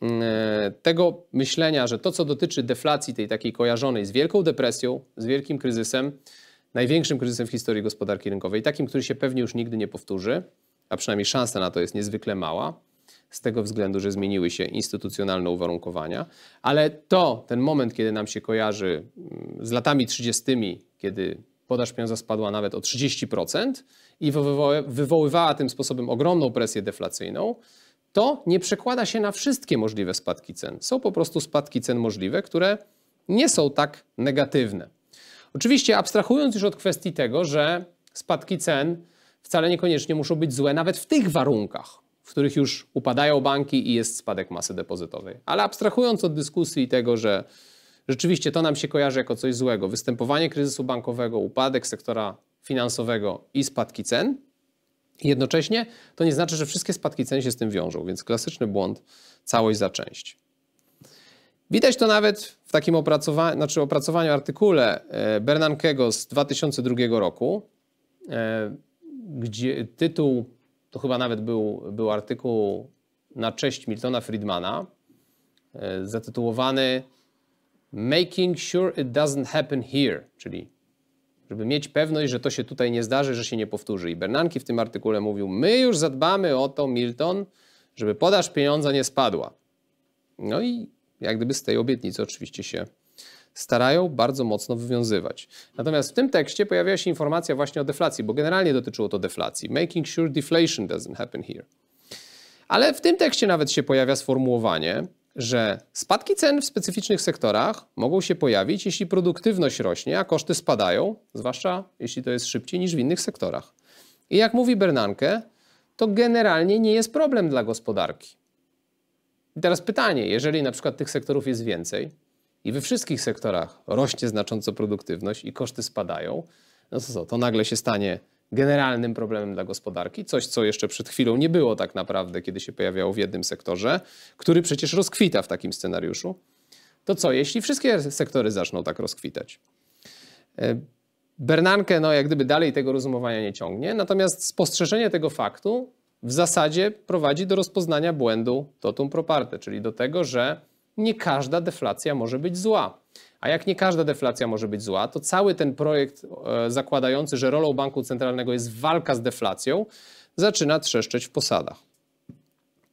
A: mm, e, tego myślenia, że to, co dotyczy deflacji, tej takiej kojarzonej z Wielką Depresją, z wielkim kryzysem, największym kryzysem w historii gospodarki rynkowej, takim, który się pewnie już nigdy nie powtórzy, a przynajmniej szansa na to jest niezwykle mała, z tego względu, że zmieniły się instytucjonalne uwarunkowania, ale to ten moment, kiedy nam się kojarzy mm, z latami 30., kiedy podaż pieniądza spadła nawet o 30% i wywoływała tym sposobem ogromną presję deflacyjną, to nie przekłada się na wszystkie możliwe spadki cen. Są po prostu spadki cen możliwe, które nie są tak negatywne. Oczywiście abstrahując już od kwestii tego, że spadki cen wcale niekoniecznie muszą być złe nawet w tych warunkach, w których już upadają banki i jest spadek masy depozytowej. Ale abstrahując od dyskusji tego, że Rzeczywiście to nam się kojarzy jako coś złego. Występowanie kryzysu bankowego, upadek sektora finansowego i spadki cen. Jednocześnie to nie znaczy, że wszystkie spadki cen się z tym wiążą, więc klasyczny błąd całość za część. Widać to nawet w takim opracowaniu, znaczy opracowaniu artykule e, Bernankego z 2002 roku, e, gdzie tytuł, to chyba nawet był, był artykuł na cześć Miltona Friedmana, e, zatytułowany making sure it doesn't happen here, czyli żeby mieć pewność, że to się tutaj nie zdarzy, że się nie powtórzy. I Bernanke w tym artykule mówił, my już zadbamy o to, Milton, żeby podaż pieniądza nie spadła. No i jak gdyby z tej obietnicy oczywiście się starają bardzo mocno wywiązywać. Natomiast w tym tekście pojawia się informacja właśnie o deflacji, bo generalnie dotyczyło to deflacji. Making sure deflation doesn't happen here. Ale w tym tekście nawet się pojawia sformułowanie, że spadki cen w specyficznych sektorach mogą się pojawić, jeśli produktywność rośnie, a koszty spadają, zwłaszcza jeśli to jest szybciej niż w innych sektorach. I jak mówi Bernanke, to generalnie nie jest problem dla gospodarki. I teraz pytanie, jeżeli na przykład tych sektorów jest więcej i we wszystkich sektorach rośnie znacząco produktywność i koszty spadają, no to co, to nagle się stanie generalnym problemem dla gospodarki, coś co jeszcze przed chwilą nie było tak naprawdę, kiedy się pojawiało w jednym sektorze, który przecież rozkwita w takim scenariuszu, to co, jeśli wszystkie sektory zaczną tak rozkwitać? E, Bernanke no, jak gdyby dalej tego rozumowania nie ciągnie, natomiast spostrzeżenie tego faktu w zasadzie prowadzi do rozpoznania błędu totum proparte, czyli do tego, że nie każda deflacja może być zła. A jak nie każda deflacja może być zła, to cały ten projekt e, zakładający, że rolą banku centralnego jest walka z deflacją, zaczyna trzeszczeć w posadach.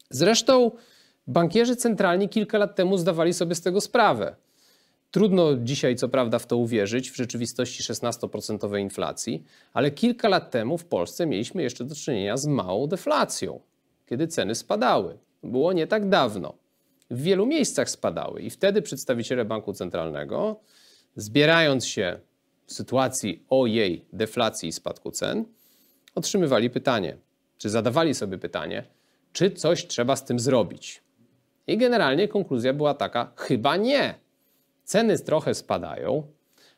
A: Zresztą bankierzy centralni kilka lat temu zdawali sobie z tego sprawę. Trudno dzisiaj, co prawda, w to uwierzyć, w rzeczywistości 16% inflacji, ale kilka lat temu w Polsce mieliśmy jeszcze do czynienia z małą deflacją, kiedy ceny spadały. Było nie tak dawno w wielu miejscach spadały. I wtedy przedstawiciele banku centralnego, zbierając się w sytuacji o jej deflacji i spadku cen, otrzymywali pytanie, czy zadawali sobie pytanie, czy coś trzeba z tym zrobić. I generalnie konkluzja była taka: chyba nie. Ceny trochę spadają,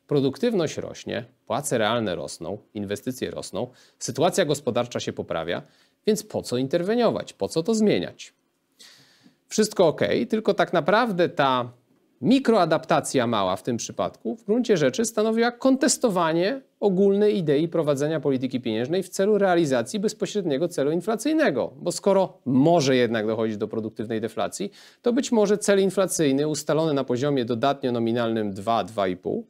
A: produktywność rośnie, płace realne rosną, inwestycje rosną, sytuacja gospodarcza się poprawia, więc po co interweniować, po co to zmieniać? wszystko ok, tylko tak naprawdę ta mikroadaptacja mała w tym przypadku w gruncie rzeczy stanowiła kontestowanie ogólnej idei prowadzenia polityki pieniężnej w celu realizacji bezpośredniego celu inflacyjnego. Bo skoro może jednak dochodzić do produktywnej deflacji, to być może cel inflacyjny ustalony na poziomie dodatnio nominalnym 2-2,5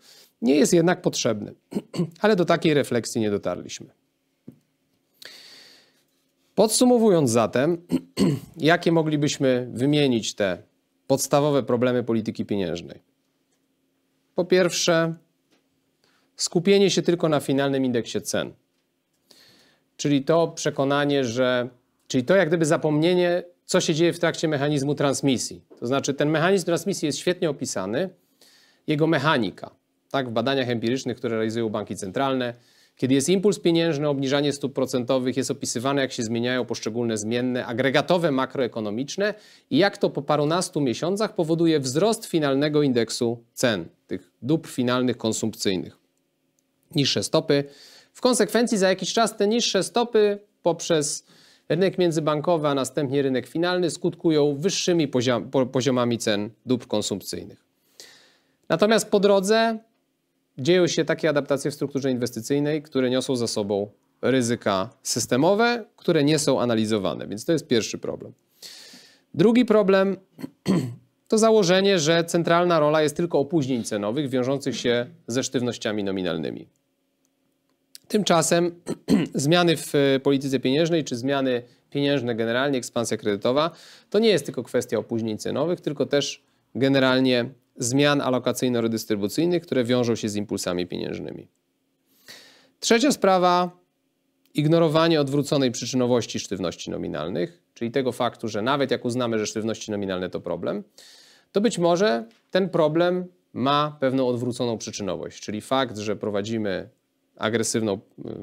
A: nie jest jednak potrzebny. [CLEARS THROAT] Ale do takiej refleksji nie dotarliśmy. Podsumowując zatem, [CLEARS THROAT] jakie moglibyśmy wymienić te podstawowe problemy polityki pieniężnej? Po pierwsze, skupienie się tylko na finalnym indeksie cen. Czyli to przekonanie, że czyli to jak gdyby zapomnienie, co się dzieje w trakcie mechanizmu transmisji. To znaczy ten mechanizm transmisji jest świetnie opisany, jego mechanika, tak w badaniach empirycznych, które realizują banki centralne, kiedy jest impuls pieniężny, obniżanie stóp procentowych jest opisywane, jak się zmieniają poszczególne zmienne agregatowe makroekonomiczne i jak to po parunastu miesiącach powoduje wzrost finalnego indeksu cen, tych dóbr finalnych konsumpcyjnych. Niższe stopy. W konsekwencji za jakiś czas te niższe stopy poprzez rynek międzybankowy, a następnie rynek finalny skutkują wyższymi poziomami cen dóbr konsumpcyjnych. Natomiast po drodze dzieją się takie adaptacje w strukturze inwestycyjnej, które niosą za sobą ryzyka systemowe, które nie są analizowane, więc to jest pierwszy problem. Drugi problem [CLEARS THROAT] to założenie, że centralna rola jest tylko opóźnień cenowych wiążących się ze sztywnościami nominalnymi. Tymczasem [CLEARS THROAT] zmiany w e, polityce pieniężnej czy zmiany pieniężne generalnie, ekspansja kredytowa, to nie jest tylko kwestia opóźnień cenowych, tylko też generalnie zmian alokacyjno-redystrybucyjnych, które wiążą się z impulsami pieniężnymi. Trzecia sprawa ignorowanie odwróconej przyczynowości sztywności nominalnych, czyli tego faktu, że nawet jak uznamy, że sztywności nominalne to problem, to być może ten problem ma pewną odwróconą przyczynowość, czyli fakt, że prowadzimy agresywną,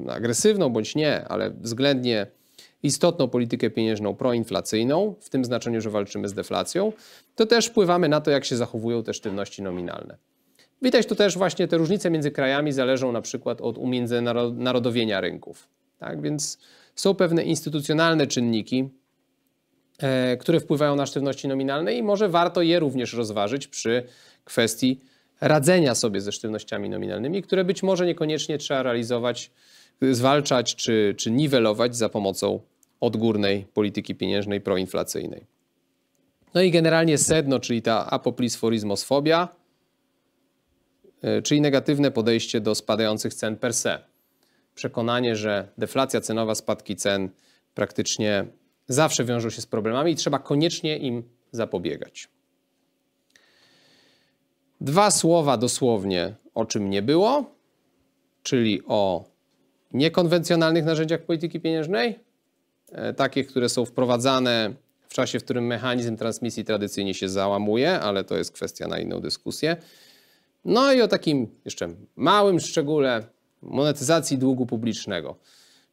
A: agresywną bądź nie, ale względnie istotną politykę pieniężną proinflacyjną, w tym znaczeniu, że walczymy z deflacją, to też wpływamy na to, jak się zachowują te sztywności nominalne. Widać tu też właśnie te różnice między krajami zależą na przykład od umiędzynarodowienia rynków. Tak więc są pewne instytucjonalne czynniki, e, które wpływają na sztywności nominalne i może warto je również rozważyć przy kwestii radzenia sobie ze sztywnościami nominalnymi, które być może niekoniecznie trzeba realizować, zwalczać czy, czy niwelować za pomocą odgórnej polityki pieniężnej proinflacyjnej. No i generalnie sedno, czyli ta apoplisforizmosfobia, e, czyli negatywne podejście do spadających cen per se. Przekonanie, że deflacja cenowa, spadki cen praktycznie zawsze wiążą się z problemami i trzeba koniecznie im zapobiegać. Dwa słowa dosłownie o czym nie było, czyli o niekonwencjonalnych narzędziach polityki pieniężnej E, takie, które są wprowadzane w czasie, w którym mechanizm transmisji tradycyjnie się załamuje, ale to jest kwestia na inną dyskusję. No i o takim jeszcze małym szczególe monetyzacji długu publicznego,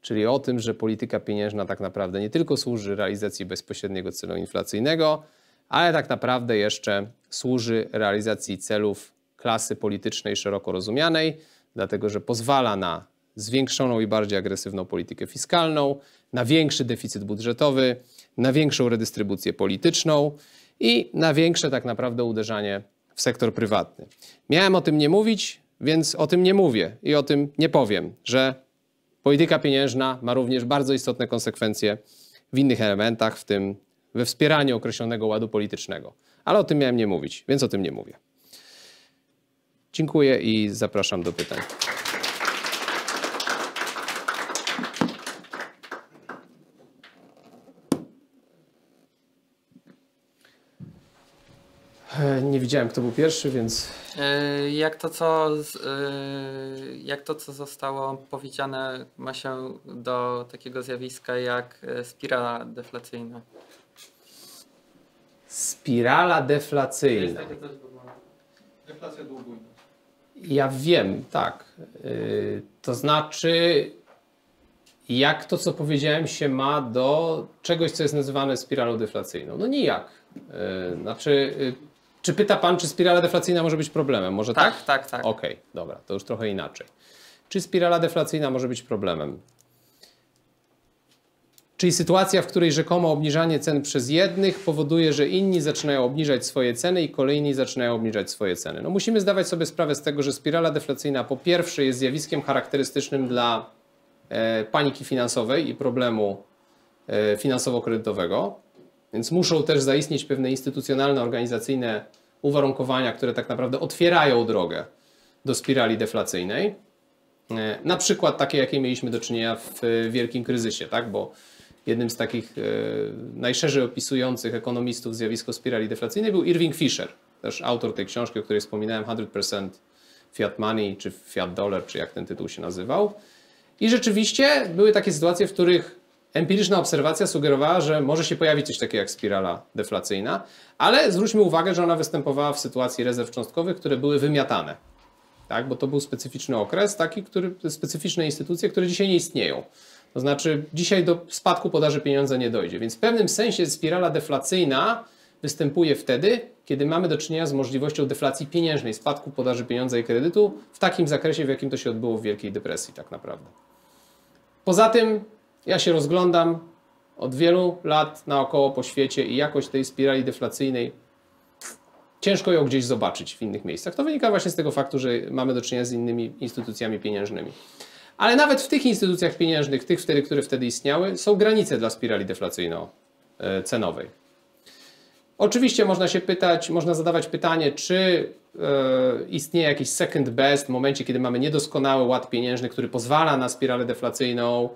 A: czyli o tym, że polityka pieniężna tak naprawdę nie tylko służy realizacji bezpośredniego celu inflacyjnego, ale tak naprawdę jeszcze służy realizacji celów klasy politycznej szeroko rozumianej, dlatego że pozwala na zwiększoną i bardziej agresywną politykę fiskalną, na większy deficyt budżetowy, na większą redystrybucję polityczną i na większe tak naprawdę uderzanie w sektor prywatny. Miałem o tym nie mówić, więc o tym nie mówię i o tym nie powiem, że polityka pieniężna ma również bardzo istotne konsekwencje w innych elementach, w tym we wspieraniu określonego ładu politycznego. Ale o tym miałem nie mówić, więc o tym nie mówię. Dziękuję i zapraszam do pytań. E, nie widziałem, kto był pierwszy, więc.
B: E, jak to, co, e, jak to, co zostało powiedziane, ma się do takiego zjawiska jak spirala deflacyjna.
A: Spirala deflacyjna. Deflacja długujna. Ja wiem, tak. To znaczy, jak to, co powiedziałem, się ma do czegoś, co jest nazywane spiralą deflacyjną? No nijak. Znaczy czy pyta pan, czy spirala deflacyjna może być problemem? Może tak? Tak, tak, tak. Okej, okay, dobra, to już trochę inaczej. Czy spirala deflacyjna może być problemem? Czyli sytuacja, w której rzekomo obniżanie cen przez jednych powoduje, że inni zaczynają obniżać swoje ceny i kolejni zaczynają obniżać swoje ceny. No musimy zdawać sobie sprawę z tego, że spirala deflacyjna po pierwsze jest zjawiskiem charakterystycznym dla e, paniki finansowej i problemu e, finansowo-kredytowego, więc muszą też zaistnieć pewne instytucjonalne, organizacyjne uwarunkowania, które tak naprawdę otwierają drogę do spirali deflacyjnej. E, na przykład takie, jakie mieliśmy do czynienia w e, wielkim kryzysie, tak? bo jednym z takich e, najszerzej opisujących ekonomistów zjawisko spirali deflacyjnej był Irving Fisher, też autor tej książki, o której wspominałem, 100% Fiat Money, czy Fiat Dollar, czy jak ten tytuł się nazywał. I rzeczywiście były takie sytuacje, w których empiryczna obserwacja sugerowała, że może się pojawić coś takiego jak spirala deflacyjna, ale zwróćmy uwagę, że ona występowała w sytuacji rezerw cząstkowych, które były wymiatane. Tak, bo to był specyficzny okres, taki, który, specyficzne instytucje, które dzisiaj nie istnieją. To znaczy, dzisiaj do spadku podaży pieniądza nie dojdzie. Więc w pewnym sensie spirala deflacyjna występuje wtedy, kiedy mamy do czynienia z możliwością deflacji pieniężnej, spadku podaży pieniądza i kredytu w takim zakresie, w jakim to się odbyło w Wielkiej Depresji, tak naprawdę. Poza tym ja się rozglądam od wielu lat naokoło po świecie i jakość tej spirali deflacyjnej ciężko ją gdzieś zobaczyć w innych miejscach. To wynika właśnie z tego faktu, że mamy do czynienia z innymi instytucjami pieniężnymi. Ale nawet w tych instytucjach pieniężnych, tych wtedy, które wtedy istniały, są granice dla spirali deflacyjno-cenowej. E, Oczywiście można się pytać, można zadawać pytanie, czy e, istnieje jakiś second best w momencie, kiedy mamy niedoskonały ład pieniężny, który pozwala na spiralę deflacyjną,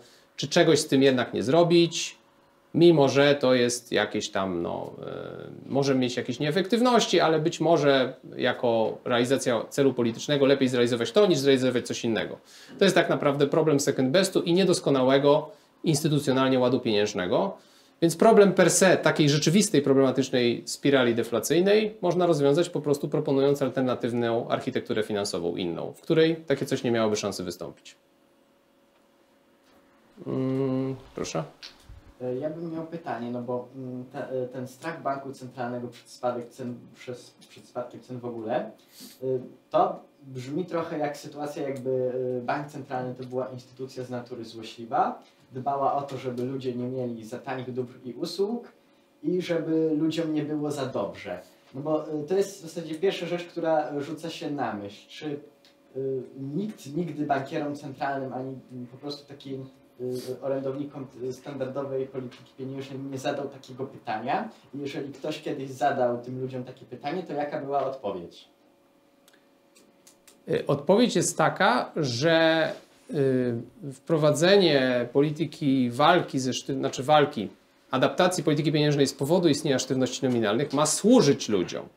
A: czy czegoś z tym jednak nie zrobić, mimo że to jest jakieś tam, no, e, może mieć jakieś nieefektywności, ale być może jako realizacja celu politycznego lepiej zrealizować to, niż zrealizować coś innego. To jest tak naprawdę problem second bestu i niedoskonałego instytucjonalnie ładu pieniężnego. Więc problem per se takiej rzeczywistej problematycznej spirali deflacyjnej można rozwiązać po prostu proponując alternatywną architekturę finansową, inną, w której takie coś nie miałoby szansy wystąpić. Mm, proszę.
B: E, ja bym miał pytanie, no bo mm, e, ten strach banku centralnego przed spadek cen, przez, przed spadkiem cen w ogóle, e, to brzmi trochę jak sytuacja, jakby bank centralny to była instytucja z natury złośliwa, dbała o to, żeby ludzie nie mieli za tanich dóbr i usług i żeby ludziom nie było za dobrze. No bo to jest w zasadzie pierwsza rzecz, która rzuca się na myśl. Czy nikt nigdy bankierom centralnym, ani po prostu takim Y, orędownikom standardowej polityki pieniężnej nie zadał takiego pytania. Jeżeli ktoś kiedyś zadał tym ludziom takie pytanie, to jaka była odpowiedź?
A: Y, odpowiedź jest taka, że y, wprowadzenie polityki walki ze znaczy walki, adaptacji polityki pieniężnej z powodu istnienia sztywności nominalnych ma służyć ludziom.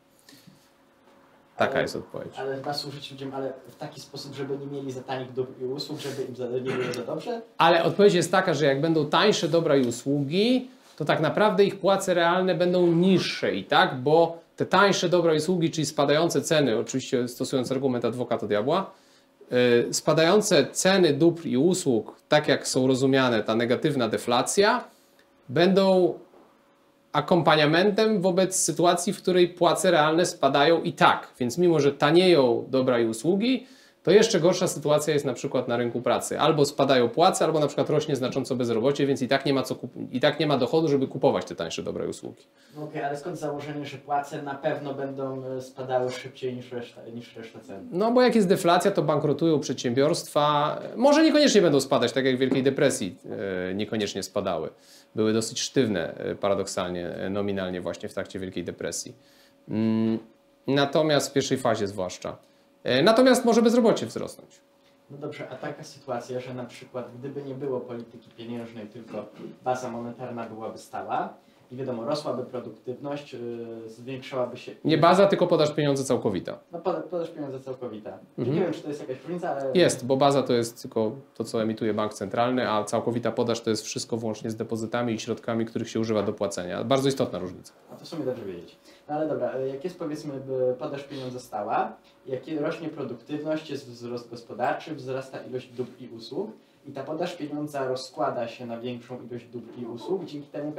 A: Taka ale, jest odpowiedź.
B: Ale ma służyć ludziom, ale w taki sposób, żeby nie mieli za tanich dóbr i usług, żeby im za, nie było za dobrze?
A: Ale odpowiedź jest taka, że jak będą tańsze dobra i usługi, to tak naprawdę ich płace realne będą niższe i tak, bo te tańsze dobra i usługi, czyli spadające ceny, oczywiście stosując argument adwokata diabła, yy, spadające ceny dóbr i usług, tak jak są rozumiane, ta negatywna deflacja, będą akompaniamentem wobec sytuacji, w której płace realne spadają i tak. Więc mimo, że tanieją dobra i usługi, to jeszcze gorsza sytuacja jest na przykład na rynku pracy. Albo spadają płace, albo na przykład rośnie znacząco bezrobocie, więc i tak nie ma, co kup- i tak nie ma dochodu, żeby kupować te tańsze dobre usługi.
B: No okej, okay, ale skąd założenie, że płace na pewno będą e, spadały szybciej niż reszta, niż reszta cen?
A: No bo jak jest deflacja, to bankrutują przedsiębiorstwa. Może niekoniecznie będą spadać, tak jak w Wielkiej Depresji e, niekoniecznie spadały. Były dosyć sztywne e, paradoksalnie, nominalnie właśnie w trakcie Wielkiej Depresji. Mm, natomiast w pierwszej fazie zwłaszcza. E, natomiast może bezrobocie wzrosnąć.
B: No dobrze, a taka sytuacja, że na przykład gdyby nie było polityki pieniężnej, tylko baza monetarna byłaby stała, i wiadomo, rosłaby produktywność, yy, zwiększałaby się...
A: Nie baza, tylko podaż pieniądze całkowita.
B: No podaż pieniądze całkowita. Mhm. Nie wiem, czy to jest jakaś różnica, ale... Jest,
A: bo baza to jest tylko to, co emituje bank centralny, a całkowita podaż to jest wszystko włącznie z depozytami i środkami, których się używa do płacenia. Bardzo istotna różnica.
B: A to w sumie dobrze wiedzieć. No ale dobra, e, jak jest powiedzmy podaż pieniądza stała, jak rośnie produktywność, jest wzrost gospodarczy, wzrasta ilość dóbr i usług, i ta podaż pieniądza rozkłada się na większą ilość dóbr i usług, dzięki temu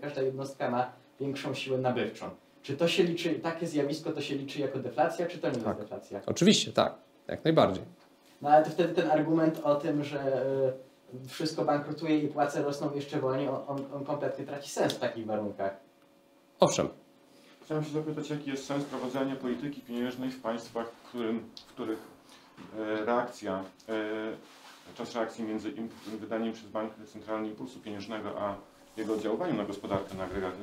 B: każda jednostka ma większą siłę nabywczą. Czy to się liczy, takie zjawisko to się liczy jako deflacja, czy to nie tak. jest deflacja?
A: Oczywiście, tak, jak najbardziej.
B: No ale to wtedy ten argument o tym, że e, wszystko bankrutuje i płace rosną jeszcze wolniej, on, on kompletnie traci sens w takich warunkach. Owszem. Chciałem się zapytać, jaki jest sens prowadzenia polityki pieniężnej w państwach, w, którym, w których e, reakcja e, czas reakcji między wydaniem przez bank centralny impulsu pieniężnego a jego oddziaływaniem na gospodarkę na agregaty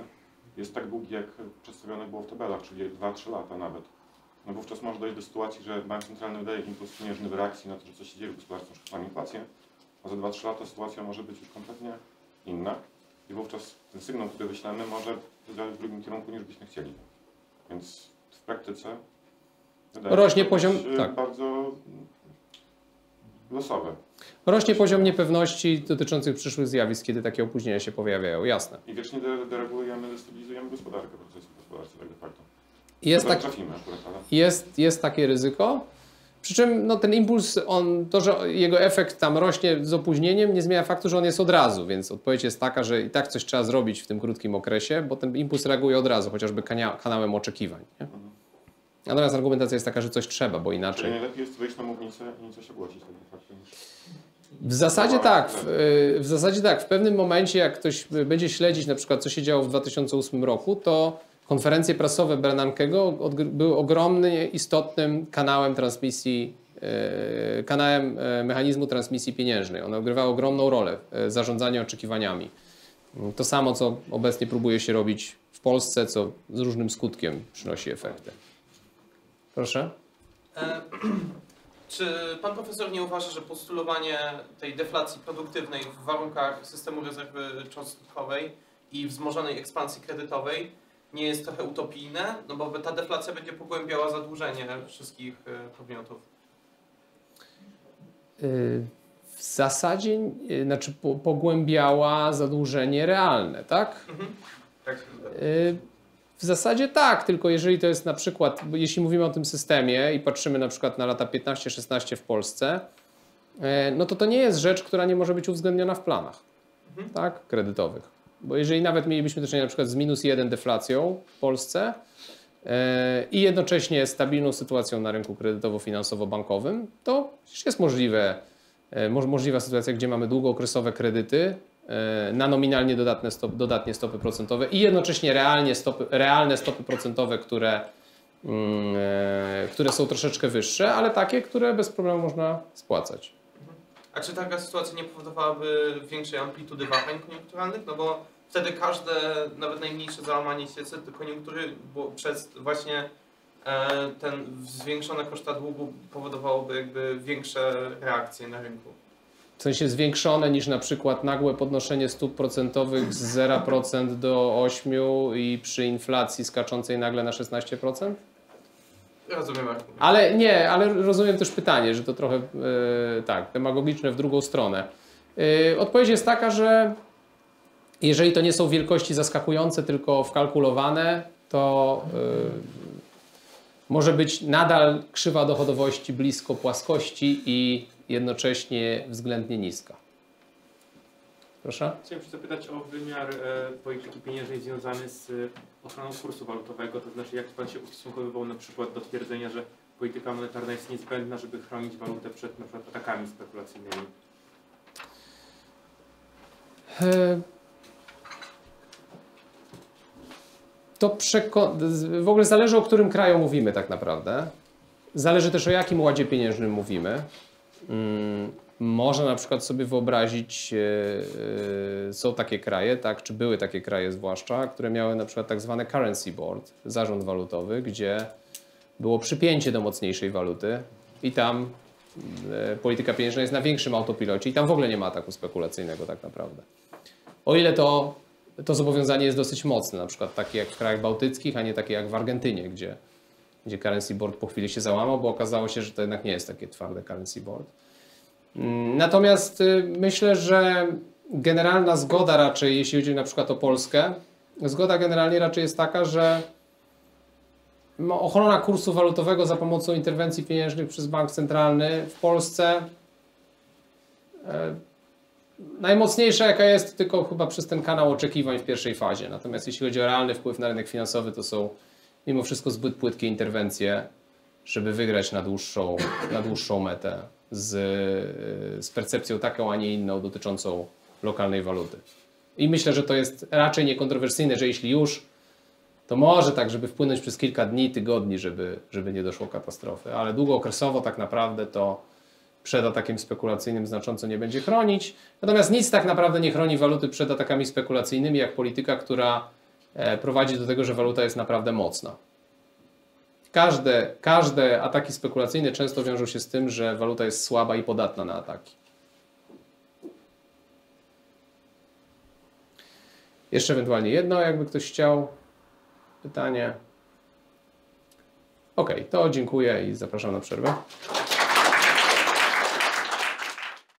B: jest tak długi, jak przedstawione było w tabelach, czyli 2-3 lata nawet. No wówczas może dojść do sytuacji, że bank centralny wydaje impuls pieniężny w reakcji na to, że coś się dzieje w gospodarce, np. mamy inflację, a za 2-3 lata sytuacja może być już kompletnie inna i wówczas ten sygnał, który wyślemy, może działać w drugim kierunku, niż byśmy chcieli. Więc w praktyce wydaje rośnie się poziom tak. bardzo losowe.
A: Rośnie poziom niepewności dotyczących przyszłych zjawisk, kiedy takie opóźnienia się pojawiają, jasne.
B: I wiecznie deregulujemy, destabilizujemy gospodarkę, procesy gospodarcze tak de facto.
A: Jest, tak, jest, jest takie ryzyko. Przy czym no, ten impuls, on, to, że jego efekt tam rośnie z opóźnieniem, nie zmienia faktu, że on jest od razu, więc odpowiedź jest taka, że i tak coś trzeba zrobić w tym krótkim okresie, bo ten impuls reaguje od razu, chociażby kanałem oczekiwań. Nie? Mhm. A teraz argumentacja jest taka, że coś trzeba, bo inaczej. Czyli
B: lepiej jest wyjść na mównicę i coś ogłosić tak
A: W zasadzie tak. W, y, w, zasadzie tak. W pewnym momencie, jak ktoś będzie śledzić na przykład, co się działo w 2008 roku, to konferencje prasowe Bernankego były ogromnie istotnym kanałem transmisji, y, kanałem y, mechanizmu transmisji pieniężnej. One odgrywały ogromną rolę w zarządzaniu oczekiwaniami. To samo, co obecnie próbuje się robić w Polsce, co z różnym skutkiem przynosi efekty. Proszę. E, [CLEARS THROAT] czy pan profesor nie uważa, że postulowanie tej deflacji produktywnej w warunkach systemu rezerwy cząstkowej i wzmożonej ekspansji kredytowej nie jest trochę utopijne? No bo ta deflacja będzie pogłębiała zadłużenie wszystkich e, podmiotów. E, w zasadzie, e, znaczy pogłębiała zadłużenie realne, tak? Mhm. tak w zasadzie tak, tylko jeżeli to jest na przykład, jeśli mówimy o tym systemie i patrzymy na przykład na lata 15-16 w Polsce, e, no to to nie jest rzecz, która nie może być uwzględniona w planach mhm. tak, kredytowych. Bo jeżeli nawet mielibyśmy do czynienia na przykład z minus 1 deflacją w Polsce e, i jednocześnie stabilną sytuacją na rynku kredytowo-finansowo-bankowym, to przecież jest możliwe, e, możliwa sytuacja, gdzie mamy długookresowe kredyty E, na nominalnie dodatne dodatnie stopy procentowe i jednocześnie realnie stopy, realne stopy procentowe, które, mm, e, które są troszeczkę wyższe, ale takie, które bez problemu można spłacać. A czy taka sytuacja nie powodowałaby większej amplitudy wahań koniunkturalnych? No bo wtedy każde, nawet najmniejsze załamanie się koniunktury bo przez właśnie e, ten zwiększone koszta długu powodowałoby jakby większe reakcje na rynku w sensie zwiększone niż na przykład nagłe podnoszenie stóp procentowych z 0% do 8% i przy inflacji skaczącej nagle na 16%? Rozumiem. Ale nie, ale rozumiem też pytanie, że to trochę yy, tak, demagogiczne w drugą stronę. Yy, odpowiedź jest taka, że jeżeli to nie są wielkości zaskakujące, tylko wkalkulowane, to yy, może być nadal krzywa dochodowości blisko płaskości i jednocześnie względnie niska. Proszę? Chciałem się zapytać
B: o wymiar e, polityki pieniężnej związany z e, ochroną kursu walutowego, to znaczy jak Pan się ustosunkowywał na przykład do twierdzenia, że polityka monetarna jest niezbędna, żeby chronić walutę przed
A: na przykład atakami spekulacyjnymi? E, to w ogóle zależy o którym kraju mówimy tak naprawdę. Zależy też o jakim ładzie pieniężnym mówimy. Mm, Można na przykład sobie wyobrazić, e, e, są takie kraje, tak, czy były takie kraje zwłaszcza, które miały na przykład tak zwane currency board, zarząd walutowy, gdzie było przypięcie do mocniejszej waluty i tam e, polityka pieniężna jest na większym autopilocie i tam w ogóle nie ma ataku spekulacyjnego tak naprawdę. O ile to, to zobowiązanie jest dosyć mocne, na przykład takie jak w krajach bałtyckich, a nie takie jak w Argentynie, gdzie gdzie currency board po chwili się załamał, bo okazało się, że to jednak nie jest takie twarde currency board. Mm, natomiast y, myślę, że generalna zgoda raczej, jeśli chodzi na przykład o Polskę, zgoda generalnie raczej jest taka, że no, ochrona kursu walutowego za pomocą interwencji pieniężnych przez bank centralny w Polsce e, najmocniejsza jaka jest tylko chyba przez ten kanał oczekiwań w pierwszej fazie. Natomiast jeśli chodzi o realny wpływ na rynek finansowy, to są mimo wszystko zbyt płytkie interwencje, żeby wygrać na dłuższą, na dłuższą metę z, y, z percepcją taką, a nie inną dotyczącą lokalnej waluty. I myślę, że to jest raczej niekontrowersyjne, że jeśli już, to może tak, żeby wpłynąć przez kilka dni, tygodni, żeby, żeby nie doszło katastrofy, ale długookresowo tak naprawdę to przed atakiem spekulacyjnym znacząco nie będzie chronić. Natomiast nic tak naprawdę nie chroni waluty przed atakami spekulacyjnymi, jak polityka, która E, prowadzi do tego, że waluta jest naprawdę mocna. Każde, każde ataki spekulacyjne często wiążą się z tym, że waluta jest słaba i podatna na ataki. Jeszcze ewentualnie jedno, jakby ktoś chciał. Pytanie. Ok, to dziękuję i zapraszam na przerwę.